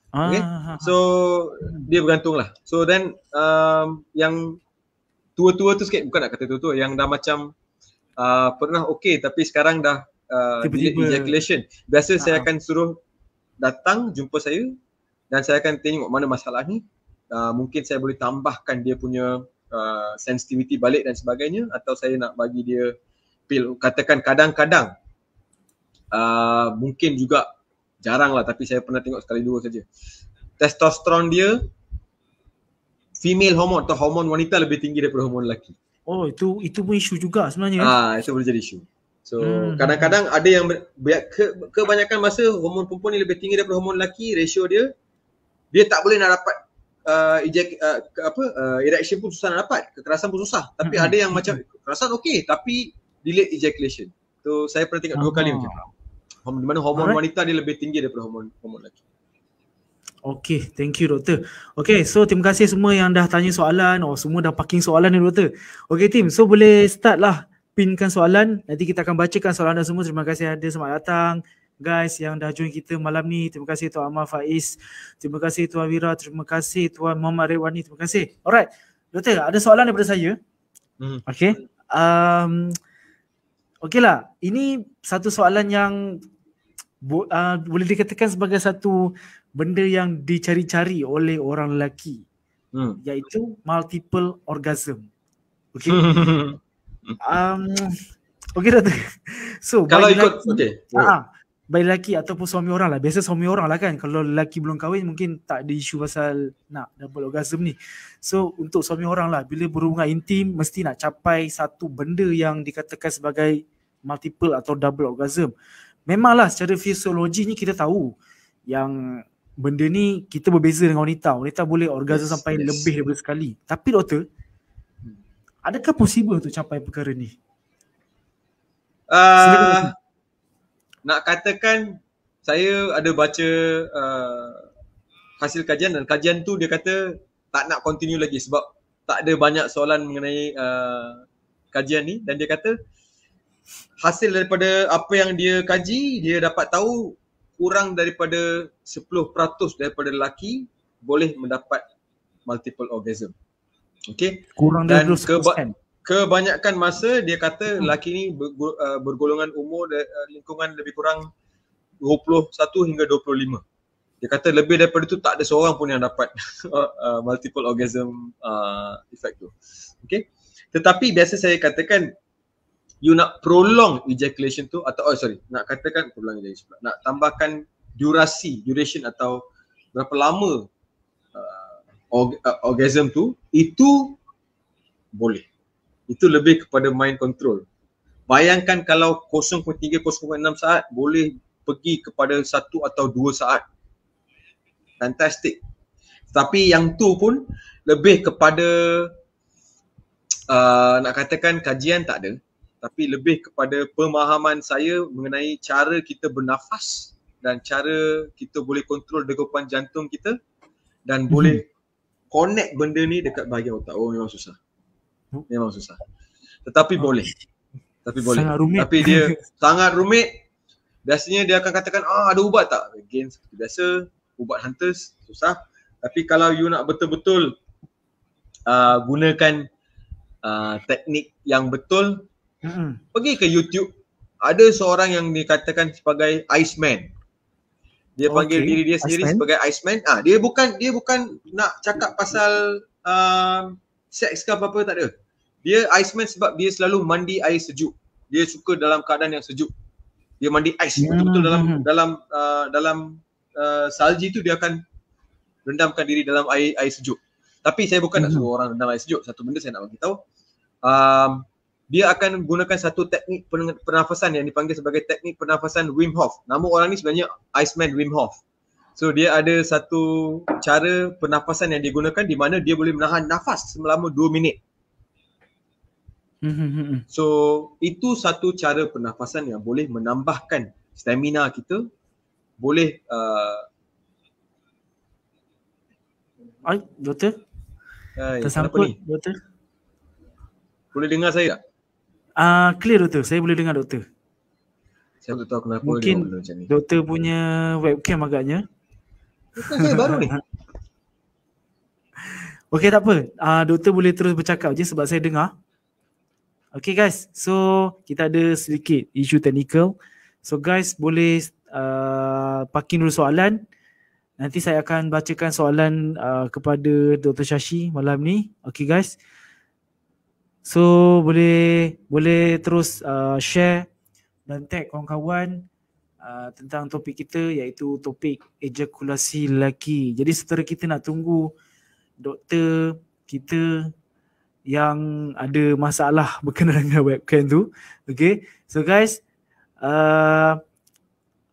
Okay. Ah. So dia bergantung lah. So then um, yang tua-tua tu sikit, bukan nak kata tua-tua, yang dah macam uh, pernah okey tapi sekarang dah uh, Tiba-tiba. ejaculation. Biasa ah. saya akan suruh datang jumpa saya dan saya akan tengok mana masalah ni uh, mungkin saya boleh tambahkan dia punya uh, ah, sensitivity balik dan sebagainya atau saya nak bagi dia pil katakan kadang-kadang uh, mungkin juga jarang lah tapi saya pernah tengok sekali dua saja testosteron dia female hormone atau hormon wanita lebih tinggi daripada hormon lelaki oh itu itu pun isu juga sebenarnya eh? ah uh, itu boleh jadi isu So hmm. hmm, hmm. kadang-kadang ada yang ber, ke, kebanyakan masa hormon perempuan ni lebih tinggi daripada hormon lelaki, ratio dia dia tak boleh nak dapat uh, eh, eject, uh, eh, ke, apa uh, erection pun susah nak dapat kekerasan pun susah tapi hmm. ada yang macam kekerasan okey tapi delayed ejaculation tu so, saya pernah tengok dua kali ah. macam hormon di mana hormon Alright. wanita dia lebih tinggi daripada hormon hormon lelaki Okay, thank you doktor. Okay, so terima kasih semua yang dah tanya soalan. Oh, semua dah parking soalan ni doktor. Okay, team. So boleh start lah pinkan soalan. Nanti kita akan bacakan soalan anda semua. Terima kasih ada semangat datang guys yang dah join kita malam ni. Terima kasih Tuan Amal Faiz. Terima kasih Tuan Wira. Terima kasih Tuan Muhammad Rewani. Terima kasih. Alright. Doktor, ada soalan daripada saya. Hmm. Okay. Um, okay lah. Ini satu soalan yang bo- uh, boleh dikatakan sebagai satu benda yang dicari-cari oleh orang lelaki. Hmm. Iaitu multiple orgasm. Okay. um, okay, So, kalau ikut, okay. Uh, ah, ah baik lelaki ataupun suami orang lah. Biasa suami orang lah kan. Kalau lelaki belum kahwin mungkin tak ada isu pasal nak double orgasm ni. So untuk suami orang lah. Bila berhubungan intim mesti nak capai satu benda yang dikatakan sebagai multiple atau double orgasm. Memanglah secara fisiologi ni kita tahu yang benda ni kita berbeza dengan wanita. Wanita boleh orgasm yes, sampai yes. lebih daripada sekali. Tapi doktor, adakah possible untuk capai perkara ni? Uh, nak katakan saya ada baca uh, hasil kajian dan kajian tu dia kata tak nak continue lagi sebab tak ada banyak soalan mengenai uh, kajian ni dan dia kata hasil daripada apa yang dia kaji dia dapat tahu kurang daripada 10% daripada lelaki boleh mendapat multiple orgasm. Okay. Kurang daripada kebanyakan masa dia kata hmm. lelaki ni uh, bergolongan umur uh, lingkungan lebih kurang 21 hingga 25. Dia kata lebih daripada itu tak ada seorang pun yang dapat uh, multiple orgasm uh, effect tu. Okay. Tetapi biasa saya katakan you nak prolong ejaculation tu atau oh sorry nak katakan prolong ejaculation pula. Nak tambahkan durasi, duration atau berapa lama uh, orgasm tu itu boleh itu lebih kepada mind control bayangkan kalau 0.3 0.6 saat boleh pergi kepada satu atau dua saat fantastic tapi yang tu pun lebih kepada uh, nak katakan kajian tak ada tapi lebih kepada pemahaman saya mengenai cara kita bernafas dan cara kita boleh kontrol degupan jantung kita dan hmm. boleh connect benda ni dekat bahagian otak oh, memang susah Memang susah. Tetapi oh. boleh. Tapi boleh. Sangat rumit. Tapi dia sangat rumit. Biasanya dia akan katakan, ah ada ubat tak? Again seperti biasa, ubat hunters susah. Tapi kalau you nak betul-betul uh, gunakan uh, teknik yang betul, hmm. pergi ke YouTube. Ada seorang yang dikatakan sebagai Iceman. Dia okay. panggil diri dia sendiri Iceman. sebagai Iceman. Ah dia bukan dia bukan nak cakap pasal uh, seks ke apa-apa tak ada. Dia Iceman sebab dia selalu mandi air sejuk. Dia suka dalam keadaan yang sejuk. Dia mandi ais hmm. betul-betul dalam hmm, hmm. dalam uh, dalam uh, salji tu dia akan rendamkan diri dalam air air sejuk. Tapi saya bukan hmm. nak suruh orang rendam air sejuk. Satu benda saya nak bagi tahu. Um, dia akan gunakan satu teknik pernafasan yang dipanggil sebagai teknik pernafasan Wim Hof. Nama orang ni sebenarnya Iceman Wim Hof. So dia ada satu cara pernafasan yang digunakan di mana dia boleh menahan nafas selama 2 minit. Hmm, hmm, hmm, so itu satu cara pernafasan yang boleh menambahkan stamina kita boleh uh... Ay, doktor Ay, tersangkut doktor boleh dengar saya tak? Uh, clear doktor saya boleh dengar doktor saya tak tahu kenapa mungkin dia macam ni. doktor punya webcam agaknya Okay, saya baru ni. Okey tak apa. Uh, doktor boleh terus bercakap je sebab saya dengar. Okay guys, so kita ada sedikit isu teknikal. So guys boleh uh, parking dulu soalan. Nanti saya akan bacakan soalan uh, kepada Dr. Shashi malam ni. Okay guys. So boleh boleh terus uh, share dan tag kawan-kawan Uh, tentang topik kita iaitu topik ejakulasi lelaki. Jadi setara kita nak tunggu doktor kita yang ada masalah berkenaan dengan webcam tu. Okay. So guys, uh,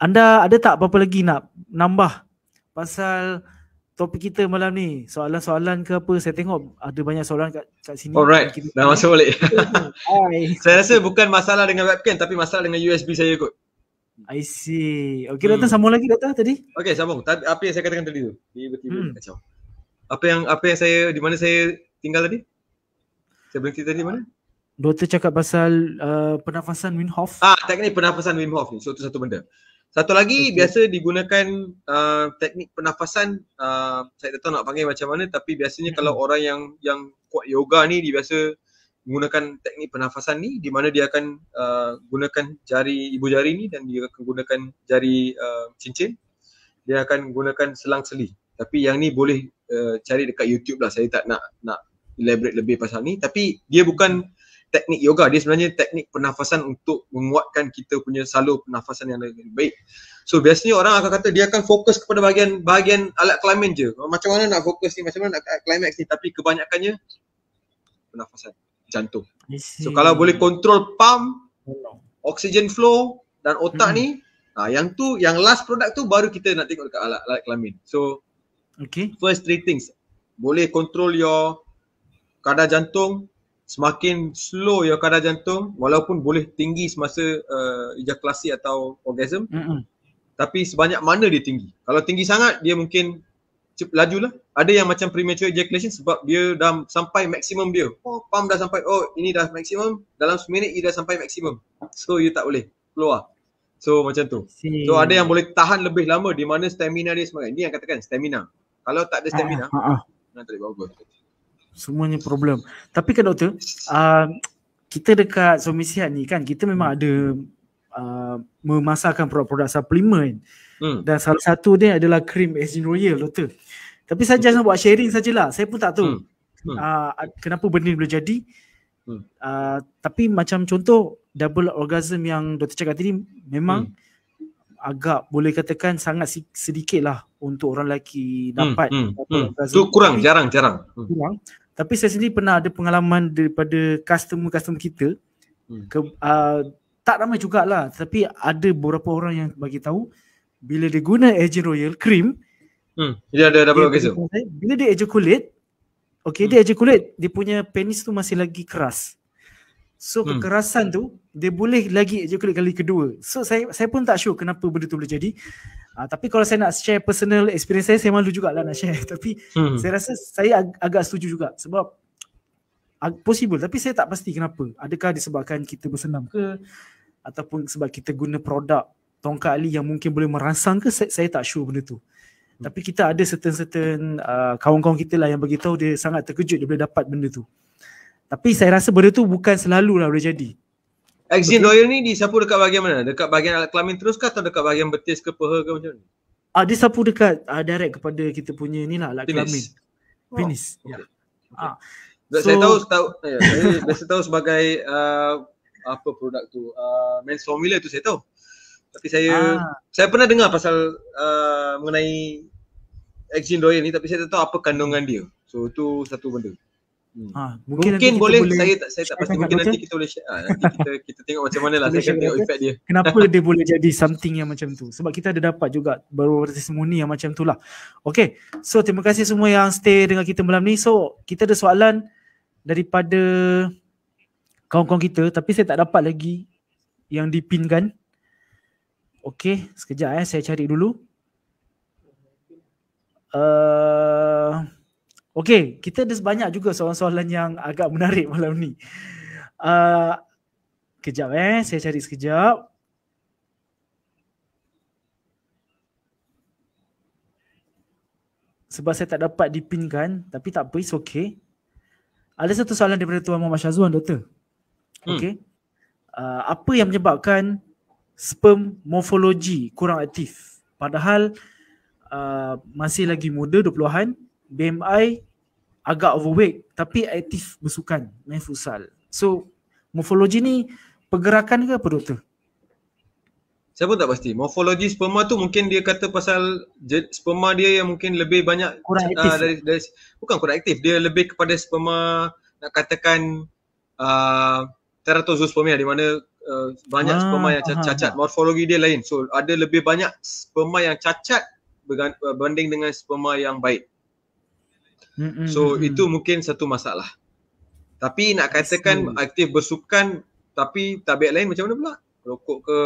anda ada tak apa-apa lagi nak nambah pasal topik kita malam ni? Soalan-soalan ke apa? Saya tengok ada banyak soalan kat, kat sini. Alright, kita dah masuk balik. saya rasa bukan masalah dengan webcam tapi masalah dengan USB saya kot. Hmm. I see. Okay, hmm. datang sambung lagi datang tadi. Okay, sambung. Tad, apa yang saya katakan tadi tu? Tiba-tiba hmm. kacau. Apa yang apa yang saya di mana saya tinggal tadi? Saya berhenti tadi mana? Doktor cakap pasal uh, pernafasan Wim Hof. Ah, teknik pernafasan Wim Hof ni. So, satu benda. Satu lagi, okay. biasa digunakan uh, teknik pernafasan uh, saya tak tahu nak panggil macam mana tapi biasanya hmm. kalau orang yang yang kuat yoga ni, dia biasa menggunakan teknik pernafasan ni di mana dia akan uh, gunakan jari ibu jari ni dan dia akan gunakan jari uh, cincin dia akan gunakan selang seli tapi yang ni boleh uh, cari dekat YouTube lah saya tak nak nak elaborate lebih pasal ni tapi dia bukan teknik yoga dia sebenarnya teknik pernafasan untuk menguatkan kita punya salur pernafasan yang lebih baik so biasanya orang akan kata dia akan fokus kepada bahagian bahagian alat kelamin je macam mana nak fokus ni macam mana nak climax ni tapi kebanyakannya pernafasan jantung. So kalau boleh control pump, oxygen flow dan otak hmm. ni, ah yang tu yang last produk tu baru kita nak tengok dekat alat, alat kelamin. So okay. First three things. Boleh control your kadar jantung, semakin slow your kadar jantung walaupun boleh tinggi semasa uh, ejakulasi atau orgasm. Hmm. Tapi sebanyak mana dia tinggi. Kalau tinggi sangat dia mungkin lajulah ada yang macam premature ejaculation sebab dia dah sampai maksimum dia. Oh, pump dah sampai, oh ini dah maksimum. Dalam seminit, you dah sampai maksimum. So, you tak boleh keluar. So, macam tu. So, ada yang boleh tahan lebih lama di mana stamina dia sebenarnya. Ini yang katakan stamina. Kalau tak ada stamina, ah, ah, ah. nanti tak boleh Semuanya problem. Tapi kan doktor, uh, kita dekat suami sihat ni kan, kita memang ada uh, memasarkan produk-produk suplemen. Hmm. Dan salah satu dia adalah krim Asian Royal, doktor. Tapi saya just nak buat sharing sajalah. Saya pun tak tahu. Hmm. Hmm. Uh, kenapa benda ni boleh jadi. Hmm. Uh, tapi macam contoh double orgasm yang doktor cakap tadi memang hmm. agak boleh katakan sangat sedikit lah untuk orang lelaki hmm, dapat hmm. double hmm. orgasm. Itu kurang, jarang-jarang. Hmm. Kurang. Tapi saya sendiri pernah ada pengalaman daripada customer-customer kita hmm. ke, uh, tak ramai jugalah tapi ada beberapa orang yang bagi tahu bila dia guna Agent Royal Cream hmm. Hmm. Dia ada double orgasm. Dia, bila dia ejaculate, okay, hmm. dia ejaculate, dia punya penis tu masih lagi keras. So hmm. kekerasan tu dia boleh lagi ejaculate kali kedua. So saya saya pun tak sure kenapa benda tu boleh jadi. Uh, tapi kalau saya nak share personal experience saya saya malu jugaklah nak share. Tapi hmm. saya rasa saya ag- agak setuju juga sebab possible tapi saya tak pasti kenapa. Adakah disebabkan kita bersenam ke ataupun sebab kita guna produk tongkat ali yang mungkin boleh merangsang ke saya, saya tak sure benda tu. Hmm. Hmm. tapi kita ada certain certain uh, kawan-kawan kita lah yang bagi tahu dia sangat terkejut dia boleh dapat benda tu tapi saya rasa benda tu bukan selalu lah boleh jadi Exim Royal ni disapu dekat bahagian mana? Dekat bahagian alat kelamin terus ke atau dekat bahagian betis ke peha ke macam ni? Ah uh, dia sapu dekat uh, direct kepada kita punya ni lah alat Penis. kelamin. Penis. Oh. Ya. Okay. Ah, okay. Uh, so, saya tahu tahu ya, saya biasa tahu sebagai uh, apa produk tu? Uh, men's formula tu saya tahu tapi saya ah. saya pernah dengar pasal uh, mengenai Exin Royal ni tapi saya tak tahu apa kandungan dia. So itu satu benda. Hmm. Ha, mungkin, mungkin boleh, boleh saya tak saya tak pasti mungkin kan, nanti kita boleh share. Ha, nanti kita kita tengok macam manalah saya akan tengok kan. effect dia. Kenapa dia boleh jadi something yang macam tu? Sebab kita ada dapat juga baru-baru testimoni yang macam tu lah. Okay. So terima kasih semua yang stay dengan kita malam ni. So kita ada soalan daripada kawan-kawan kita tapi saya tak dapat lagi yang dipinkan. kan. Okey, sekejap eh, saya cari dulu. Uh, eh, okay, kita ada banyak juga soalan-soalan yang agak menarik malam ni. Uh, kejap eh, saya cari sekejap. Sebab saya tak dapat dipinkan, tapi tak apa, it's okay. Ada satu soalan daripada Tuan Muhammad Syazwan, Doktor. Hmm. Okay. Uh, eh, apa yang menyebabkan sperm morfologi kurang aktif. Padahal uh, masih lagi muda 20-an, BMI agak overweight tapi aktif bersukan, main futsal. So morfologi ni pergerakan ke apa doktor? Saya pun tak pasti. Morfologi sperma tu mungkin dia kata pasal sperma dia yang mungkin lebih banyak kurang ah, aktif. Uh, dari, dari, bukan kurang aktif. Dia lebih kepada sperma nak katakan uh, teratozoospermia di mana Uh, banyak ah, sperma yang cacat aha. morfologi dia lain so ada lebih banyak sperma yang cacat uh, berbanding dengan sperma yang baik so mm-hmm. itu mungkin satu masalah tapi nak katakan Asli. aktif bersukan tapi tabiat lain macam mana pula rokok ke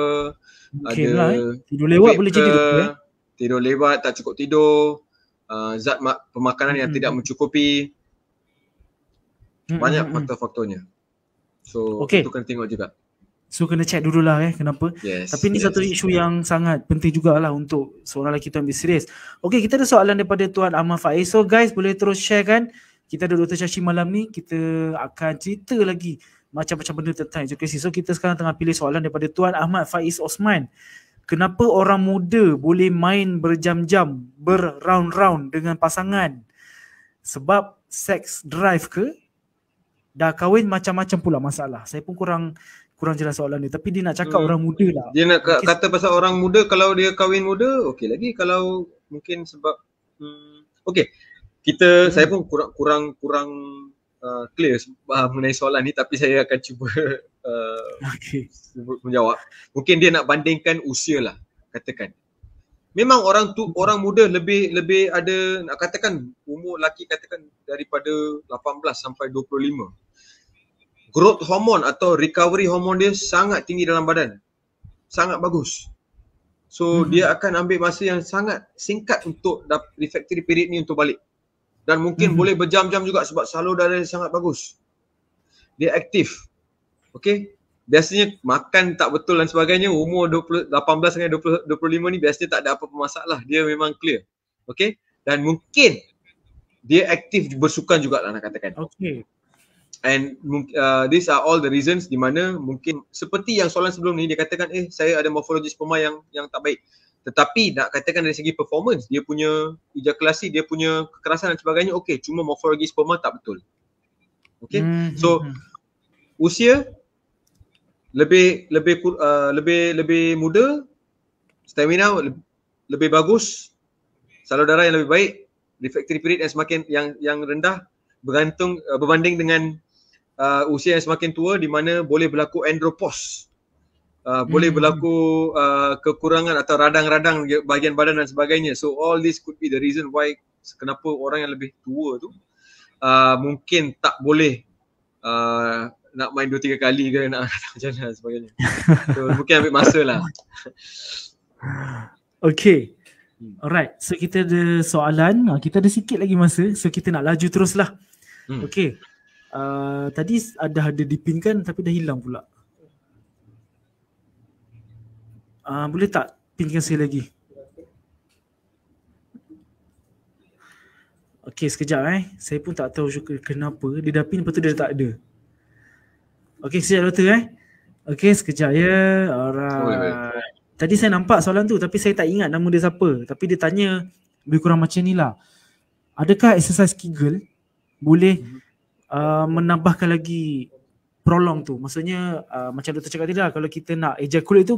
okay, ada lah, eh. tidur lewat boleh jadi ke, ya? tidur lewat tak cukup tidur uh, zat ma- pemakanan mm-hmm. yang tidak mencukupi banyak mm-hmm. faktor-faktornya so okay. itu kena tengok juga So kena check lah eh kenapa. Yes, Tapi ni yes, satu yes, isu yes. yang sangat penting jugalah untuk seorang lelaki tu ambil serius. Okay kita ada soalan daripada Tuan Ahmad Faiz. So guys boleh terus share kan. Kita ada Dr. Shashi malam ni. Kita akan cerita lagi macam-macam benda tentang edukasi. So kita sekarang tengah pilih soalan daripada Tuan Ahmad Faiz Osman. Kenapa orang muda boleh main berjam-jam, berround-round dengan pasangan? Sebab sex drive ke? Dah kahwin macam-macam pula masalah. Saya pun kurang kurang jelas soalan ni tapi dia nak cakap hmm. orang muda lah dia nak mungkin kata pasal orang muda kalau dia kahwin muda okey lagi kalau mungkin sebab hmm, okey kita hmm. saya pun kurang kurang kurang uh, clear uh, mengenai soalan ni tapi saya akan cuba uh, okay. menjawab mungkin dia nak bandingkan usia lah katakan memang orang tu hmm. orang muda lebih lebih ada nak katakan umur laki katakan daripada 18 sampai 25 growth hormone atau recovery hormone dia sangat tinggi dalam badan. Sangat bagus. So mm-hmm. dia akan ambil masa yang sangat singkat untuk refractory period ni untuk balik. Dan mungkin mm-hmm. boleh berjam-jam juga sebab salur darah dia sangat bagus. Dia aktif. Okay. Biasanya makan tak betul dan sebagainya umur 20, 18 20, 25 ni biasanya tak ada apa-apa masalah. Dia memang clear. Okay. Dan mungkin dia aktif bersukan juga lah nak katakan. Okay and uh, these are all the reasons di mana mungkin seperti yang soalan sebelum ni dia katakan eh saya ada morfologi sperma yang yang tak baik tetapi nak katakan dari segi performance dia punya ejakulasi dia punya kekerasan dan sebagainya okey cuma morfologi sperma tak betul okey hmm, so hmm, hmm. usia lebih lebih uh, lebih lebih muda stamina lebih bagus salur darah yang lebih baik refractory period yang semakin yang yang rendah bergantung uh, berbanding dengan uh, usia yang semakin tua di mana boleh berlaku andropos. Uh, hmm. boleh berlaku uh, kekurangan atau radang-radang bahagian badan dan sebagainya. So all this could be the reason why kenapa orang yang lebih tua tu uh, mungkin tak boleh uh, nak main dua tiga kali ke nak macam mana sebagainya. So mungkin ambil masa lah. Okay. Hmm. Alright. So kita ada soalan. Ah, kita ada sikit lagi masa. So kita nak laju teruslah. Hmm. Okay. Uh, tadi ada ah, ada dipin kan, tapi dah hilang pula. Uh, boleh tak pinkan sekali lagi? Okey, sekejap eh. Saya pun tak tahu juga kenapa. Dia dah pin lepas dia dah tak ada. Okey, sekejap doktor eh. Okey, sekejap ya. Alright. Tadi saya nampak soalan tu tapi saya tak ingat nama dia siapa. Tapi dia tanya lebih kurang macam ni lah. Adakah exercise Kegel boleh hmm uh, menambahkan lagi prolong tu. Maksudnya uh, macam Dr. cakap tidak. Lah, kalau kita nak ejaculate tu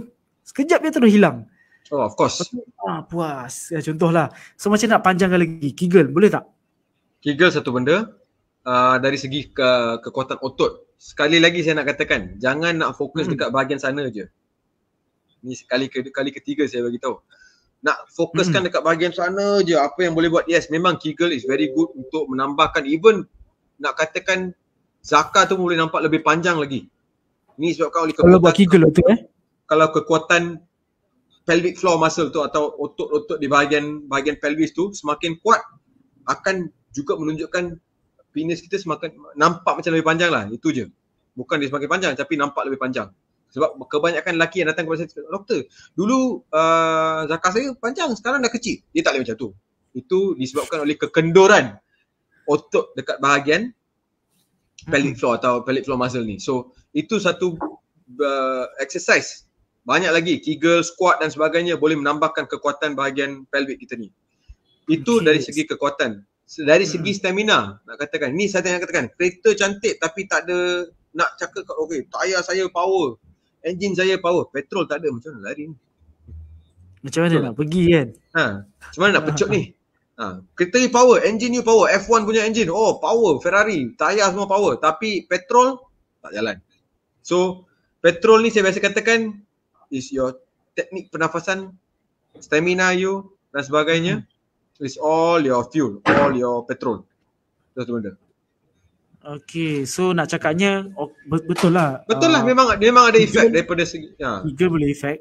sekejap dia terus hilang. Oh of course. Ah, puas. Ya, contohlah. So macam nak panjangkan lagi kegel boleh tak? Kegel satu benda uh, dari segi ke- kekuatan otot. Sekali lagi saya nak katakan jangan nak fokus hmm. dekat bahagian sana je. Ni sekali ke- kali ketiga saya bagi tahu. Nak fokuskan hmm. dekat bahagian sana je apa yang boleh buat. Yes memang kegel is very good untuk menambahkan even nak katakan zakat tu boleh nampak lebih panjang lagi. Ni sebabkan oleh kekuatan kalau buat kegel tu eh. Kalau kekuatan pelvic floor muscle tu atau otot-otot di bahagian bahagian pelvis tu semakin kuat akan juga menunjukkan penis kita semakin nampak macam lebih panjang lah itu je. Bukan dia semakin panjang tapi nampak lebih panjang. Sebab kebanyakan lelaki yang datang kepada saya cakap, doktor, dulu uh, zakat saya panjang, sekarang dah kecil. Dia tak boleh macam tu. Itu disebabkan oleh kekendoran otot dekat bahagian pelvic hmm. floor atau pelvic floor muscle ni. So itu satu uh, exercise. Banyak lagi kegel, squat dan sebagainya boleh menambahkan kekuatan bahagian pelvic kita ni. Itu dari segi kekuatan. Dari segi hmm. stamina nak katakan. Ni saya nak katakan kereta cantik tapi tak ada nak cakap kat okey, tayar saya power. engine saya power, petrol tak ada macam mana lari ni? Macam mana so, nak pergi kan? Ha. Macam mana nak pecut ni? Ha, kereta ni power, engine you power, F1 punya engine, oh power, Ferrari, tayar semua power. Tapi petrol, tak jalan. So, petrol ni saya biasa katakan is your teknik pernafasan, stamina you dan sebagainya. Hmm. It's all your fuel, all your petrol. Itu satu benda. Okay, so nak cakapnya oh, betul lah. Betul lah, uh, memang, memang ada efek daripada segi. Ha. Tiga ya. boleh efek,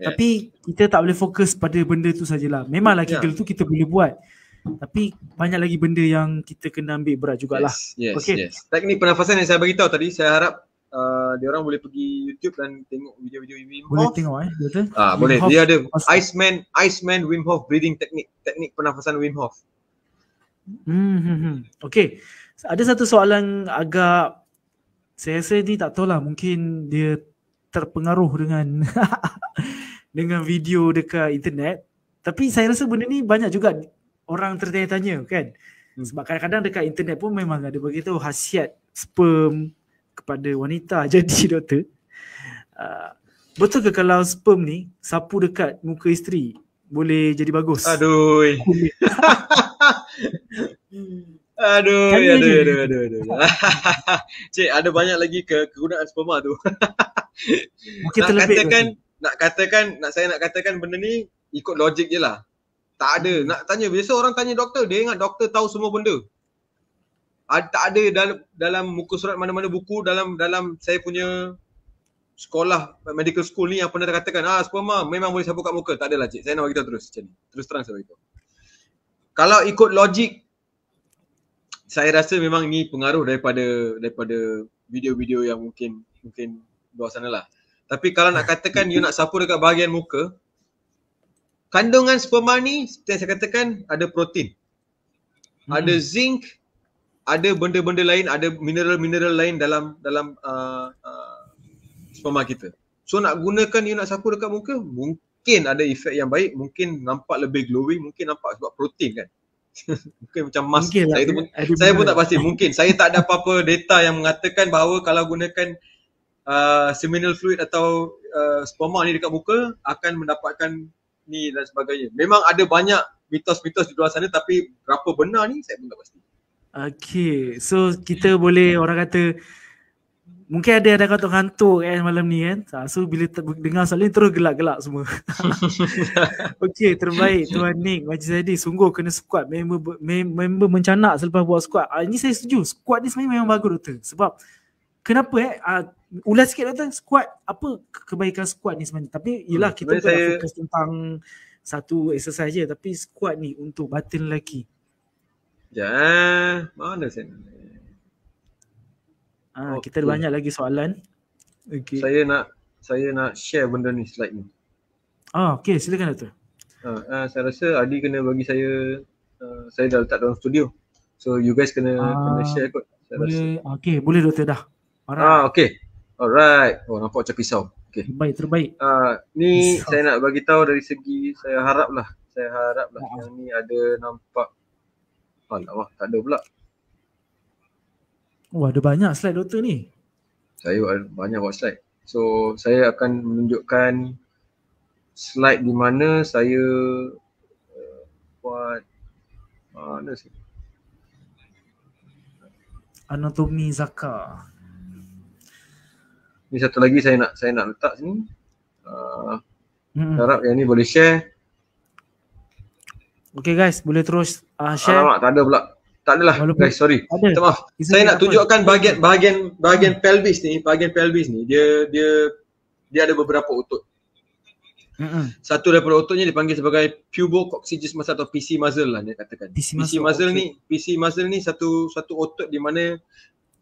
tapi kita tak boleh fokus pada benda tu sajalah. Memanglah kita yeah. tu kita boleh buat. Tapi banyak lagi benda yang kita kena ambil berat jugalah. Yes, yes, okay. yes. Teknik pernafasan yang saya beritahu tadi, saya harap uh, dia orang boleh pergi YouTube dan tengok video-video Wim Hof. Boleh tengok eh, betul? Ah, boleh. Dia ada Iceman, Iceman Wim Hof breathing teknik, teknik pernafasan Wim Hof. Hmm, hmm, hmm. Okay. Ada satu soalan agak saya rasa ni tak tahulah mungkin dia terpengaruh dengan dengan video dekat internet tapi saya rasa benda ni banyak juga orang tertanya-tanya kan hmm. sebab kadang-kadang dekat internet pun memang ada begitu hasiat khasiat sperm kepada wanita jadi doktor uh, betul ke kalau sperm ni sapu dekat muka isteri boleh jadi bagus aduh aduh aduh aduh aduh, aduh, aduh. cik ada banyak lagi ke kegunaan sperma tu mungkin terlebih katakan nak katakan nak saya nak katakan benda ni ikut logik je lah tak ada hmm. nak tanya biasa orang tanya doktor dia ingat doktor tahu semua benda ada, tak ada dalam dalam muka surat mana-mana buku dalam dalam saya punya sekolah medical school ni yang pernah katakan ah sperma memang boleh sabuk kat muka tak adalah cik saya nak bagi terus macam terus terang saya itu kalau ikut logik saya rasa memang ni pengaruh daripada daripada video-video yang mungkin mungkin luar sana lah. Tapi kalau nak katakan you nak sapu dekat bahagian muka, kandungan sperma ni seperti yang saya katakan ada protein. Hmm. Ada zinc, ada benda-benda lain, ada mineral-mineral lain dalam dalam uh, uh, sperma kita. So nak gunakan you nak sapu dekat muka, mungkin ada efek yang baik, mungkin nampak lebih glowing, mungkin nampak sebab protein kan. mungkin macam mask. Lah. saya lah, tu, saya pun tak pasti. Mungkin. saya tak ada apa-apa data yang mengatakan bahawa kalau gunakan uh, seminal fluid atau uh, sperma ni dekat muka akan mendapatkan ni dan sebagainya. Memang ada banyak mitos-mitos di luar sana tapi berapa benar ni saya pun tak pasti. Okay, so kita boleh orang kata mungkin ada ada kata ngantuk kan malam ni kan. Ah, so bila ter- dengar soalan ni terus gelak-gelak semua. okay, terbaik Tuan Nick, Majlis Zaidi sungguh kena squat. Member, member mencanak selepas buat squat. Ah, ini saya setuju, squat ni sebenarnya memang bagus doktor sebab kenapa eh uh, ulas sikit tentang squad apa kebaikan squad ni sebenarnya tapi yalah hmm, kita saya... fokus tentang satu exercise saja. tapi squad ni untuk batin lagi. ya mana sen ah uh, kita ada banyak lagi soalan okey saya nak saya nak share benda ni slide ni ah oh, okey silakan doktor ah uh, saya rasa Adi kena bagi saya uh, saya dah letak dalam studio so you guys kena uh, kena ah, share kot boleh, rasa okey boleh doktor dah Ah, okey, Alright. Oh, nampak macam pisau. Okey. Terbaik, terbaik. Ah, ni pisau. saya nak bagi tahu dari segi saya haraplah. Saya haraplah. lah yang ni ada nampak. Alamak, tak ada pula. Wah, oh, ada banyak slide doktor ni. Saya banyak buat slide. So, saya akan menunjukkan slide di mana saya uh, buat mana sih? Anatomi Zakar ni satu lagi saya nak saya nak letak sini. Uh, hmm. Harap yang ni boleh share. Okay guys, boleh terus uh, share. Alamak, tak ada pula. Tak adalah Walaupun guys, sorry. Ada. Maaf. Isu saya nak tunjukkan bahagian bahagian bahagian hmm. pelvis ni, bahagian pelvis ni dia dia dia ada beberapa otot. Mm-hmm. Satu daripada ototnya dipanggil sebagai pubococcygis muscle atau PC muscle lah dia katakan. PC, PC muscle, muscle okay. ni, PC muscle ni satu satu otot di mana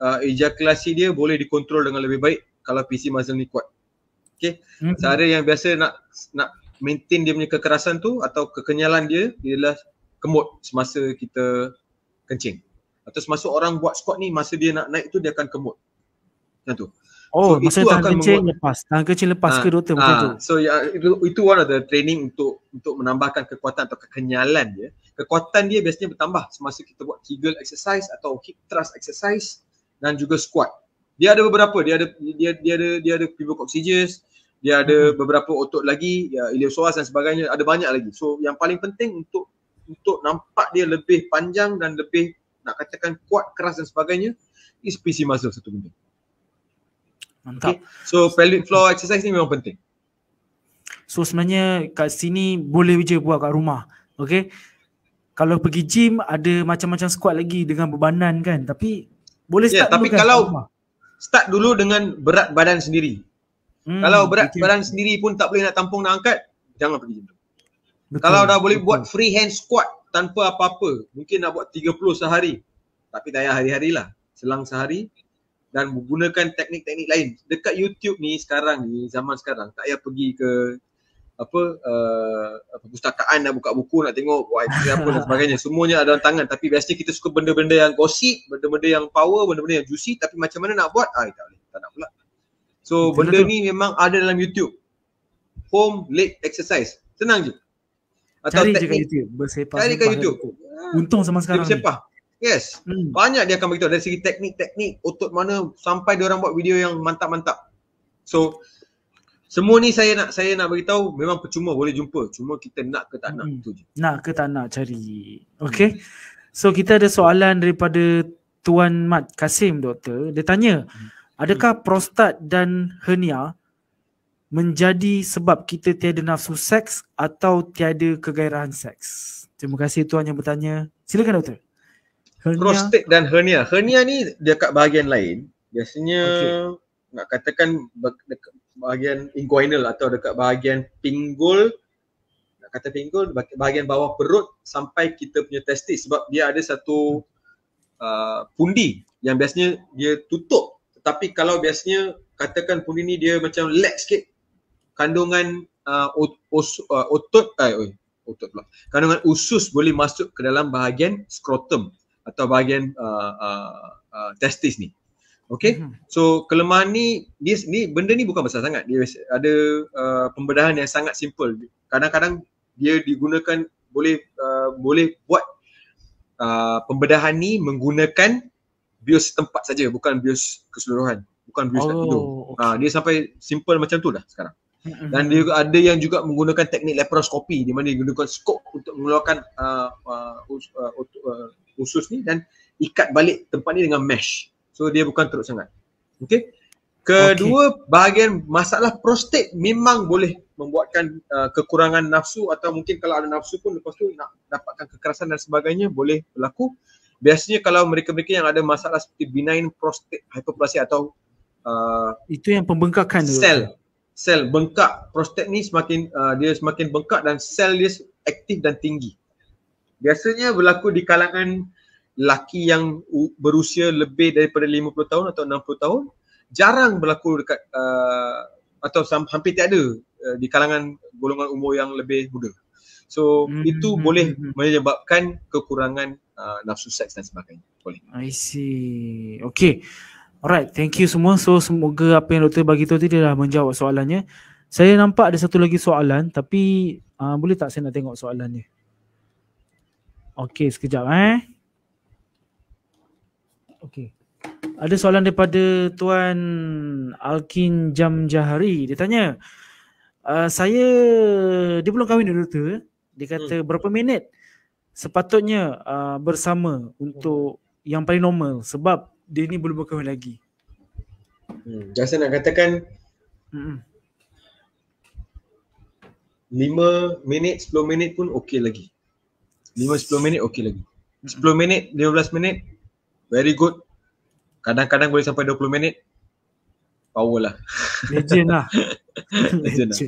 uh, ejakulasi dia boleh dikontrol dengan lebih baik kalau PC muzzle ni kuat. Okay. Mm-hmm. Cara yang biasa nak nak maintain dia punya kekerasan tu atau kekenyalan dia ialah kemut semasa kita kencing. Atau semasa orang buat squat ni masa dia nak naik tu dia akan kemut. Macam tu. Oh, so, masa tangan kencing lepas. Tangan kencing lepas ha, ke ah, doktor ha, macam tu? Ah, so ya, itu, itu one of the training untuk untuk menambahkan kekuatan atau kekenyalan dia. Kekuatan dia biasanya bertambah semasa kita buat kegel exercise atau hip thrust exercise dan juga squat dia ada beberapa dia ada dia dia ada dia ada pivot oksigen, dia ada hmm. beberapa otot lagi ya iliopsoas dan sebagainya ada banyak lagi so yang paling penting untuk untuk nampak dia lebih panjang dan lebih nak katakan kuat keras dan sebagainya is PC muscle satu benda mantap okay? so pelvic floor exercise ni memang penting so sebenarnya kat sini boleh je buat kat rumah okey kalau pergi gym ada macam-macam squat lagi dengan bebanan kan tapi boleh ya, start yeah, tapi kan kalau rumah start dulu dengan berat badan sendiri. Hmm, kalau berat okay. badan sendiri pun tak boleh nak tampung nak angkat, jangan pergi gym. Kalau dah boleh betul. buat free hand squat tanpa apa-apa, mungkin nak buat 30 sehari. Tapi daya hari hari lah, selang sehari dan menggunakan teknik-teknik lain. Dekat YouTube ni sekarang ni, zaman sekarang, tak payah pergi ke apa uh, perpustakaan nak buka buku nak tengok wife apa dan sebagainya semuanya ada dalam tangan tapi biasanya kita suka benda-benda yang gosip benda-benda yang power benda-benda yang juicy tapi macam mana nak buat ah tak boleh tak nak pula so Itulah benda tu. ni memang ada dalam YouTube home leg exercise senang je atau cari teknik. YouTube bersepah cari kat YouTube itu. untung sama sekarang bersepah yes hmm. banyak dia akan tahu dari segi teknik-teknik otot mana sampai dia orang buat video yang mantap-mantap so semua ni saya nak saya nak bagi tahu memang percuma boleh jumpa. Cuma kita nak ke tak hmm. nak tu je. Nak ke tak nak cari. Hmm. Okay. So kita ada soalan daripada Tuan Mat Kasim doktor. Dia tanya, hmm. adakah hmm. prostat dan hernia menjadi sebab kita tiada nafsu seks atau tiada kegairahan seks? Terima kasih tuan yang bertanya. Silakan doktor. Hernia. Prostat dan hernia. Hernia ni dekat bahagian lain. Biasanya okay. nak katakan bahagian inguinal atau dekat bahagian pinggul nak kata pinggul bahagian bawah perut sampai kita punya testis sebab dia ada satu uh, pundi yang biasanya dia tutup tetapi kalau biasanya katakan pundi ni dia macam lag sikit kandungan uh, os, uh, otot eh oi otot pula kandungan usus boleh masuk ke dalam bahagian scrotum atau bahagian uh, uh, uh, testis ni Okay, mhm. so kelemahan ni, dia, ni benda ni bukan besar sangat. Dia ada uh, pembedahan yang sangat simple. Kadang-kadang dia digunakan boleh uh, boleh buat uh, pembedahan ni menggunakan bios tempat saja, bukan bios keseluruhan, bukan bios oh, tidur. Okay. Uh, dia sampai simple macam tu lah sekarang. Dan dia ada yang juga menggunakan teknik laparoskopi di mana dia gunakan skop untuk mengeluarkan uh, uh, us, uh, uh, usus ni dan ikat balik tempat ni dengan mesh. So dia bukan teruk sangat. Okey. Kedua okay. bahagian masalah prostat memang boleh membuatkan uh, kekurangan nafsu atau mungkin kalau ada nafsu pun lepas tu nak dapatkan kekerasan dan sebagainya boleh berlaku. Biasanya kalau mereka-mereka yang ada masalah seperti benign prostate hyperplasia atau uh, itu yang pembengkakan sel sel bengkak prostate ni semakin uh, dia semakin bengkak dan sel dia aktif dan tinggi. Biasanya berlaku di kalangan laki yang berusia lebih daripada 50 tahun atau 60 tahun jarang berlaku dekat uh, atau hampir tiada uh, di kalangan golongan umur yang lebih muda. So mm-hmm. itu hmm, boleh hmm, hmm. menyebabkan kekurangan uh, nafsu seks dan sebagainya. Boleh. I see. Okay. Alright, thank you semua. So semoga apa yang doktor bagi tahu tadi dah menjawab soalannya. Saya nampak ada satu lagi soalan tapi uh, boleh tak saya nak tengok soalannya? Okay, sekejap eh. Okey. Ada soalan daripada Tuan Alkin Jam Jahari. Dia tanya, uh, saya, dia belum kahwin dulu tu. Dia kata, hmm. berapa minit sepatutnya uh, bersama untuk hmm. yang paling normal sebab dia ni belum berkahwin lagi. Hmm. Jasa nak katakan, hmm. 5 minit, sepuluh minit pun okey lagi. Lima sepuluh minit okey lagi. Sepuluh minit, dua belas minit very good. Kadang-kadang boleh sampai 20 minit. Power lah. Legend lah. Legend lah.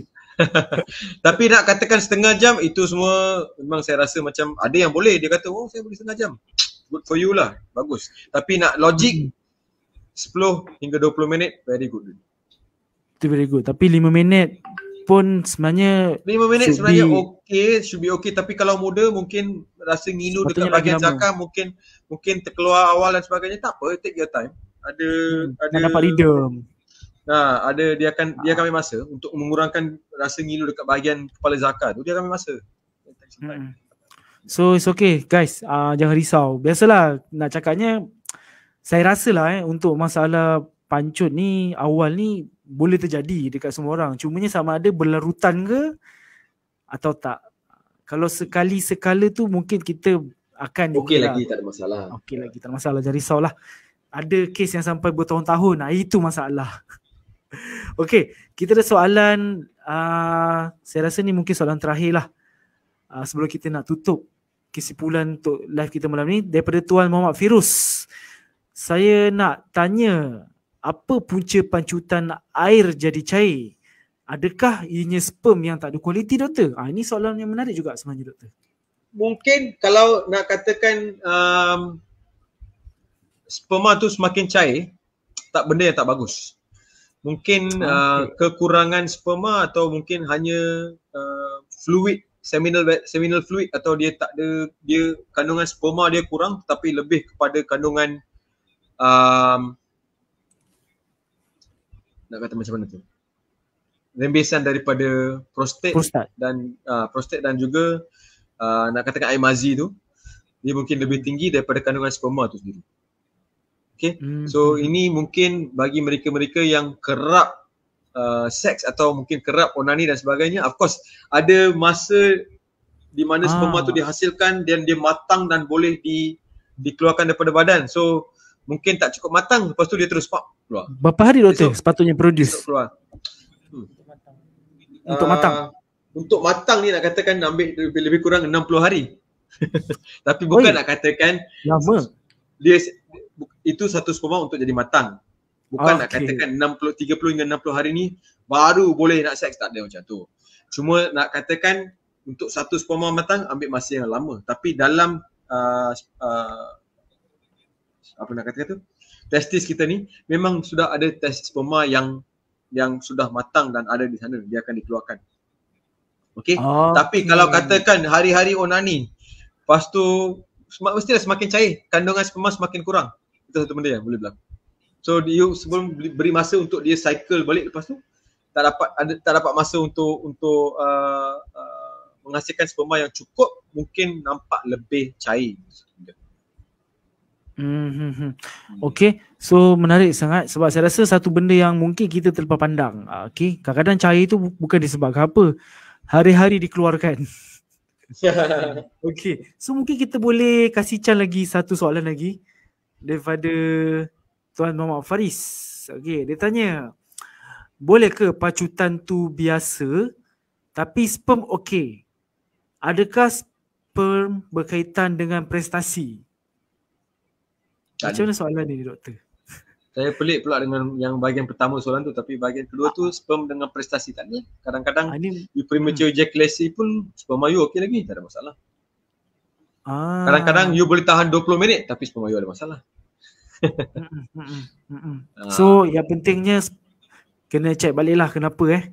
Tapi nak katakan setengah jam itu semua memang saya rasa macam ada yang boleh. Dia kata, oh saya boleh setengah jam. Good for you lah. Bagus. Tapi nak logik 10 hingga 20 minit, very good. Itu very good. Tapi 5 minit pun sebenarnya 5 minit sebenarnya be... okey should be okey tapi kalau muda mungkin rasa ngilu dekat bahagian cakar mungkin mungkin terkeluar awal dan sebagainya tak apa take your time ada hmm. ada dapat rhythm nah ha, ada dia akan ha. dia ah. akan ambil masa untuk mengurangkan rasa ngilu dekat bahagian kepala zakar tu dia akan ambil masa hmm, hmm. So it's okay guys uh, Jangan risau Biasalah nak cakapnya Saya rasalah eh Untuk masalah pancut ni Awal ni boleh terjadi dekat semua orang. Cumanya sama ada berlarutan ke atau tak. Kalau sekali sekala tu mungkin kita akan Okey lagi tak ada masalah. Okey lagi tak ada masalah. Jadi risaulah. Ada kes yang sampai bertahun-tahun. Nah, itu masalah. Okey, kita ada soalan uh, saya rasa ni mungkin soalan terakhir lah uh, sebelum kita nak tutup kesimpulan untuk live kita malam ni daripada Tuan Muhammad Firuz. Saya nak tanya apa punca pancutan air jadi cair? Adakah ianya sperm yang tak ada kualiti doktor? Ah ini soalan yang menarik juga sebenarnya doktor. Mungkin kalau nak katakan um, sperma tu semakin cair, tak benda yang tak bagus. Mungkin ah, uh, kekurangan sperma atau mungkin hanya uh, fluid seminal seminal fluid atau dia tak ada dia kandungan sperma dia kurang tapi lebih kepada kandungan um, nak kata macam mana tu rembesan daripada prostate prostat. dan uh, ah, prostat dan juga uh, nak katakan air mazi tu dia mungkin lebih tinggi daripada kandungan sperma tu sendiri okay mm-hmm. so ini mungkin bagi mereka-mereka yang kerap uh, seks atau mungkin kerap onani dan sebagainya of course ada masa di mana sperma tu dihasilkan dan dia matang dan boleh di dikeluarkan daripada badan so mungkin tak cukup matang lepas tu dia terus pop keluar. Berapa hari doktor so, sepatutnya produce? So keluar. Hmm. Untuk matang. Ah, untuk matang ni nak katakan ambil lebih, lebih kurang 60 hari. Tapi bukan Oi. nak katakan lama. Dia itu satu sperma untuk jadi matang. Bukan okay. nak katakan 60 30 hingga 60 hari ni baru boleh nak seks tak ada macam tu. Cuma nak katakan untuk satu sperma matang ambil masa yang lama. Tapi dalam uh, uh, apa nak kata tu testis kita ni memang sudah ada test sperma yang yang sudah matang dan ada di sana dia akan dikeluarkan okey oh, tapi kalau katakan hari-hari onani lepas tu mestilah semakin cair kandungan sperma semakin kurang itu satu benda yang boleh berlaku so you sebelum beri masa untuk dia cycle balik lepas tu tak dapat ada tak dapat masa untuk untuk uh, uh, menghasilkan sperma yang cukup mungkin nampak lebih cair Mm-hmm. Hmm, Okay So menarik sangat Sebab saya rasa Satu benda yang mungkin Kita terlepas pandang ah, Okay Kadang-kadang cahaya itu Bukan disebabkan apa Hari-hari dikeluarkan Okay So mungkin kita boleh Kasih Chan lagi Satu soalan lagi Daripada Tuan Muhammad Faris Okay Dia tanya Boleh ke pacutan tu Biasa Tapi sperm okay Adakah Sperm Berkaitan dengan prestasi tak Macam ada. mana soalan ni doktor? Saya pelik pula dengan yang bahagian pertama soalan tu tapi bahagian kedua tu ah. sperm dengan prestasi tak ni. Kadang-kadang ah, ni, you premature hmm. ejaculasi pun sperma you okey lagi tak ada masalah. Ah. Kadang-kadang you boleh tahan 20 minit tapi sperma you ada masalah. Hmm, hmm, hmm, ah. so yang pentingnya kena check baliklah kenapa eh.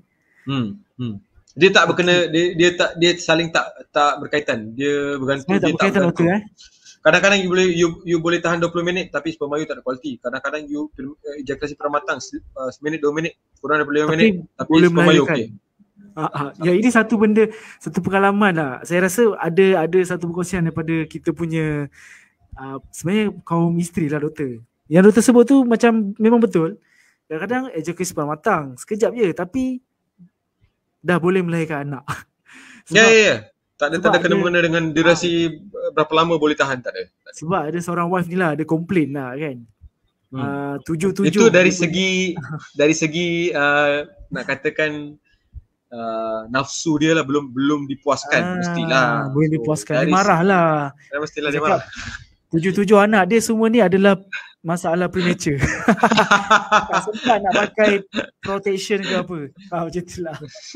Hmm. hmm. Dia tak berkena dia, dia tak dia saling tak tak berkaitan. Dia bergantung dia tak berkaitan tak betul, eh kadang-kadang you boleh you, you boleh tahan 20 minit tapi sperma you tak ada kualiti kadang-kadang you uh, ejakulasi prematang uh, eh, 1 minit minit kurang daripada 5 minit tapi boleh sperma you kan? okey Ah, ah. Ya ini satu benda Satu pengalaman lah Saya rasa ada ada satu perkongsian daripada kita punya uh, Sebenarnya kaum isteri lah doktor Yang doktor sebut tu macam memang betul Kadang-kadang ejakulasi sperma matang Sekejap je tapi Dah boleh melahirkan anak Ya ya ya tak ada, tak ada kena mengena dengan durasi uh, berapa lama boleh tahan tak ada. Sebab ada seorang wife ni lah ada komplain lah kan. tujuh hmm. uh, ah, tujuh. Itu dari segi dari segi uh, nak katakan uh, nafsu dia lah belum belum dipuaskan uh, mestilah. Belum so, dipuaskan. Dia marah lah. Ya, mestilah dia, marah. Tujuh tujuh anak dia semua ni adalah masalah premature. tak sempat nak pakai protection ke apa. Ah, macam tu lah.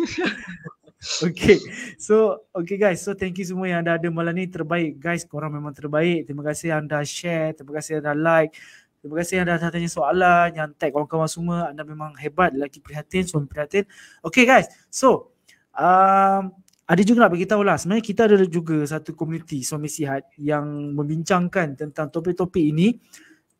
Okay So Okay guys So thank you semua yang dah ada malam ni Terbaik Guys korang memang terbaik Terima kasih yang dah share Terima kasih yang dah like Terima kasih yang dah tanya soalan Yang tag kawan-kawan semua Anda memang hebat Lelaki prihatin semua prihatin Okay guys So um, Ada juga nak beritahu lah Sebenarnya kita ada juga Satu komuniti Suami Sihat Yang membincangkan Tentang topik-topik ini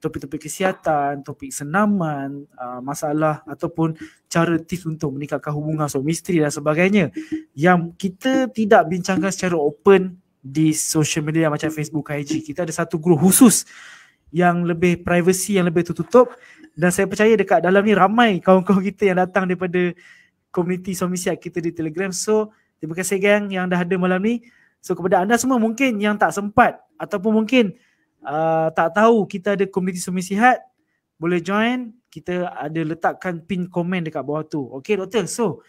topik-topik kesihatan, topik senaman, uh, masalah ataupun cara tips untuk meningkatkan hubungan suami isteri dan sebagainya yang kita tidak bincangkan secara open di social media macam Facebook, IG. Kita ada satu grup khusus yang lebih privacy, yang lebih tertutup dan saya percaya dekat dalam ni ramai kawan-kawan kita yang datang daripada komuniti suami siap kita di Telegram. So, terima kasih geng yang dah ada malam ni. So, kepada anda semua mungkin yang tak sempat ataupun mungkin uh, tak tahu kita ada komuniti suami sihat boleh join kita ada letakkan pin komen dekat bawah tu okey doktor so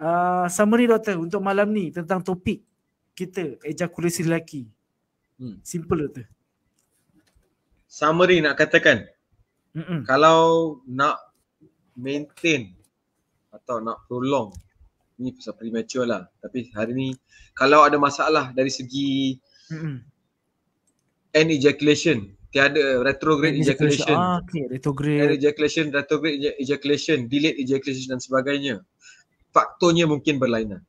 uh, summary doktor untuk malam ni tentang topik kita ejakulasi lelaki hmm. simple doktor summary nak katakan Mm-mm. kalau nak maintain atau nak prolong ni pasal premature lah tapi hari ni kalau ada masalah dari segi Mm-mm and ejaculation tiada retrograde and ejaculation, ejaculation. Ah, okay. retrograde ejaculation retrograde ejaculation delayed ejaculation dan sebagainya faktornya mungkin berlainan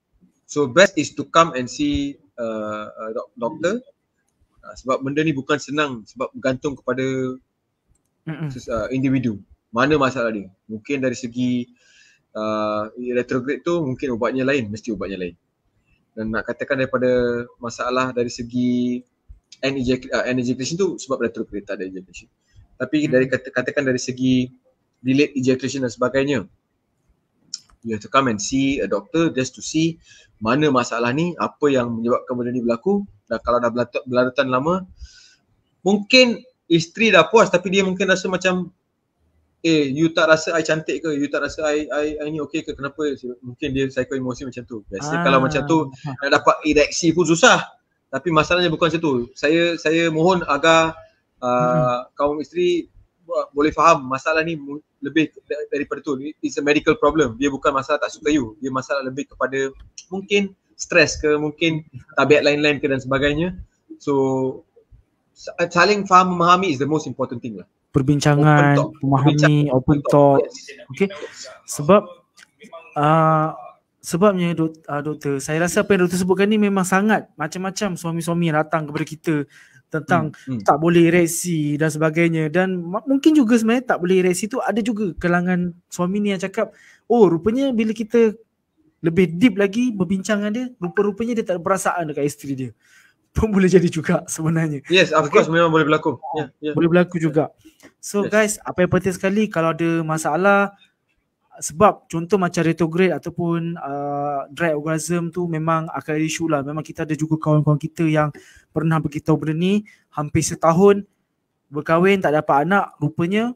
so best is to come and see uh, uh, doktor uh, sebab benda ni bukan senang sebab bergantung kepada uh, individu mana masalah dia mungkin dari segi uh, retrograde tu mungkin ubatnya lain mesti ubatnya lain dan nak katakan daripada masalah dari segi energy uh, energy ejaculation tu sebab retro kereta ada ejaculation. Tapi hmm. dari kata, katakan dari segi delayed ejaculation dan sebagainya, you have to come and see a doctor just to see mana masalah ni, apa yang menyebabkan benda ni berlaku dan kalau dah berlarutan lama, mungkin isteri dah puas tapi dia mungkin rasa macam eh you tak rasa I cantik ke, you tak rasa I, I, I ni okay ke, kenapa? Mungkin dia psycho emosi macam tu. Biasa ah. kalau macam tu ah. nak dapat ereksi pun susah tapi masalahnya bukan situ. Saya saya mohon agar uh, hmm. kaum isteri boleh faham masalah ni lebih daripada tu. It's a medical problem. Dia bukan masalah tak suka you. Dia masalah lebih kepada mungkin stres ke, mungkin tabiat lain-lain ke dan sebagainya. So saling faham memahami is the most important thing lah. Perbincangan, memahami, open talk. Okay. Sebab uh, sebabnya dok, uh, doktor saya rasa apa yang doktor sebutkan ni memang sangat macam-macam suami-suami yang datang kepada kita tentang hmm, hmm. tak boleh ereksi dan sebagainya dan mungkin juga sebenarnya tak boleh ereksi tu ada juga kelangan suami ni yang cakap oh rupanya bila kita lebih deep lagi berbincang dengan dia rupa-rupanya dia tak ada perasaan dekat isteri dia pun boleh jadi juga sebenarnya. Yes, of course memang boleh berlaku. Yeah, yeah. Ya. Boleh berlaku juga. So yes. guys, apa yang penting sekali kalau ada masalah, sebab contoh macam retrograde ataupun uh, drag orgasm tu memang akan isu lah. Memang kita ada juga kawan-kawan kita yang pernah beritahu benda ni hampir setahun berkahwin tak dapat anak rupanya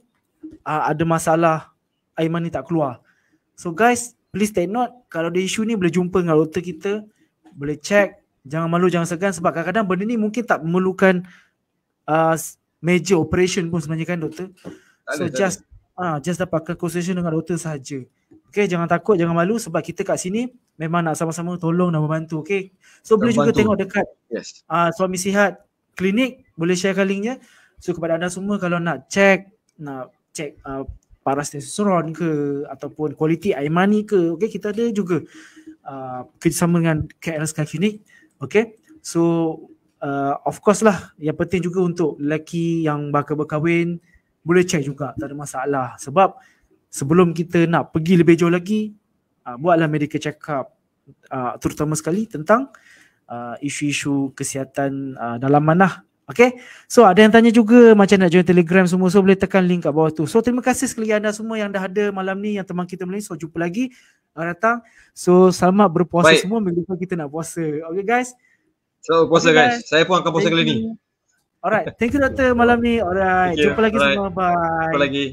uh, ada masalah air mani tak keluar. So guys please take note kalau ada isu ni boleh jumpa dengan doktor kita boleh check jangan malu jangan segan sebab kadang-kadang benda ni mungkin tak memerlukan uh, major operation pun sebenarnya kan doktor. So just Ah, ha, just dapatkan conversation dengan doktor saja. Okay, jangan takut, jangan malu sebab kita kat sini memang nak sama-sama tolong dan membantu. Okay. So dan boleh bantu. juga tengok dekat yes. Uh, suami sihat klinik, boleh share linknya. So kepada anda semua kalau nak check, nak check uh, paras testosteron ke ataupun kualiti air mani ke, okay, kita ada juga uh, kerjasama dengan KL Sky Clinic. Okay. So uh, of course lah yang penting juga untuk lelaki yang bakal berkahwin, boleh check juga tak ada masalah sebab sebelum kita nak pergi lebih jauh lagi uh, buatlah medical check up uh, ah, terutama sekali tentang uh, isu-isu kesihatan uh, dalam mana, Okay, so ada yang tanya juga macam nak join telegram semua So boleh tekan link kat bawah tu So terima kasih sekali anda semua yang dah ada malam ni Yang teman kita malam ni, so jumpa lagi datang. So selamat berpuasa Baik. semua Minggu kita nak puasa, okay guys So puasa okay, guys. guys, saya pun akan puasa kali ni Alright, thank you doktor malam ni. Alright, jumpa lagi semua. Bye. Jumpa lagi.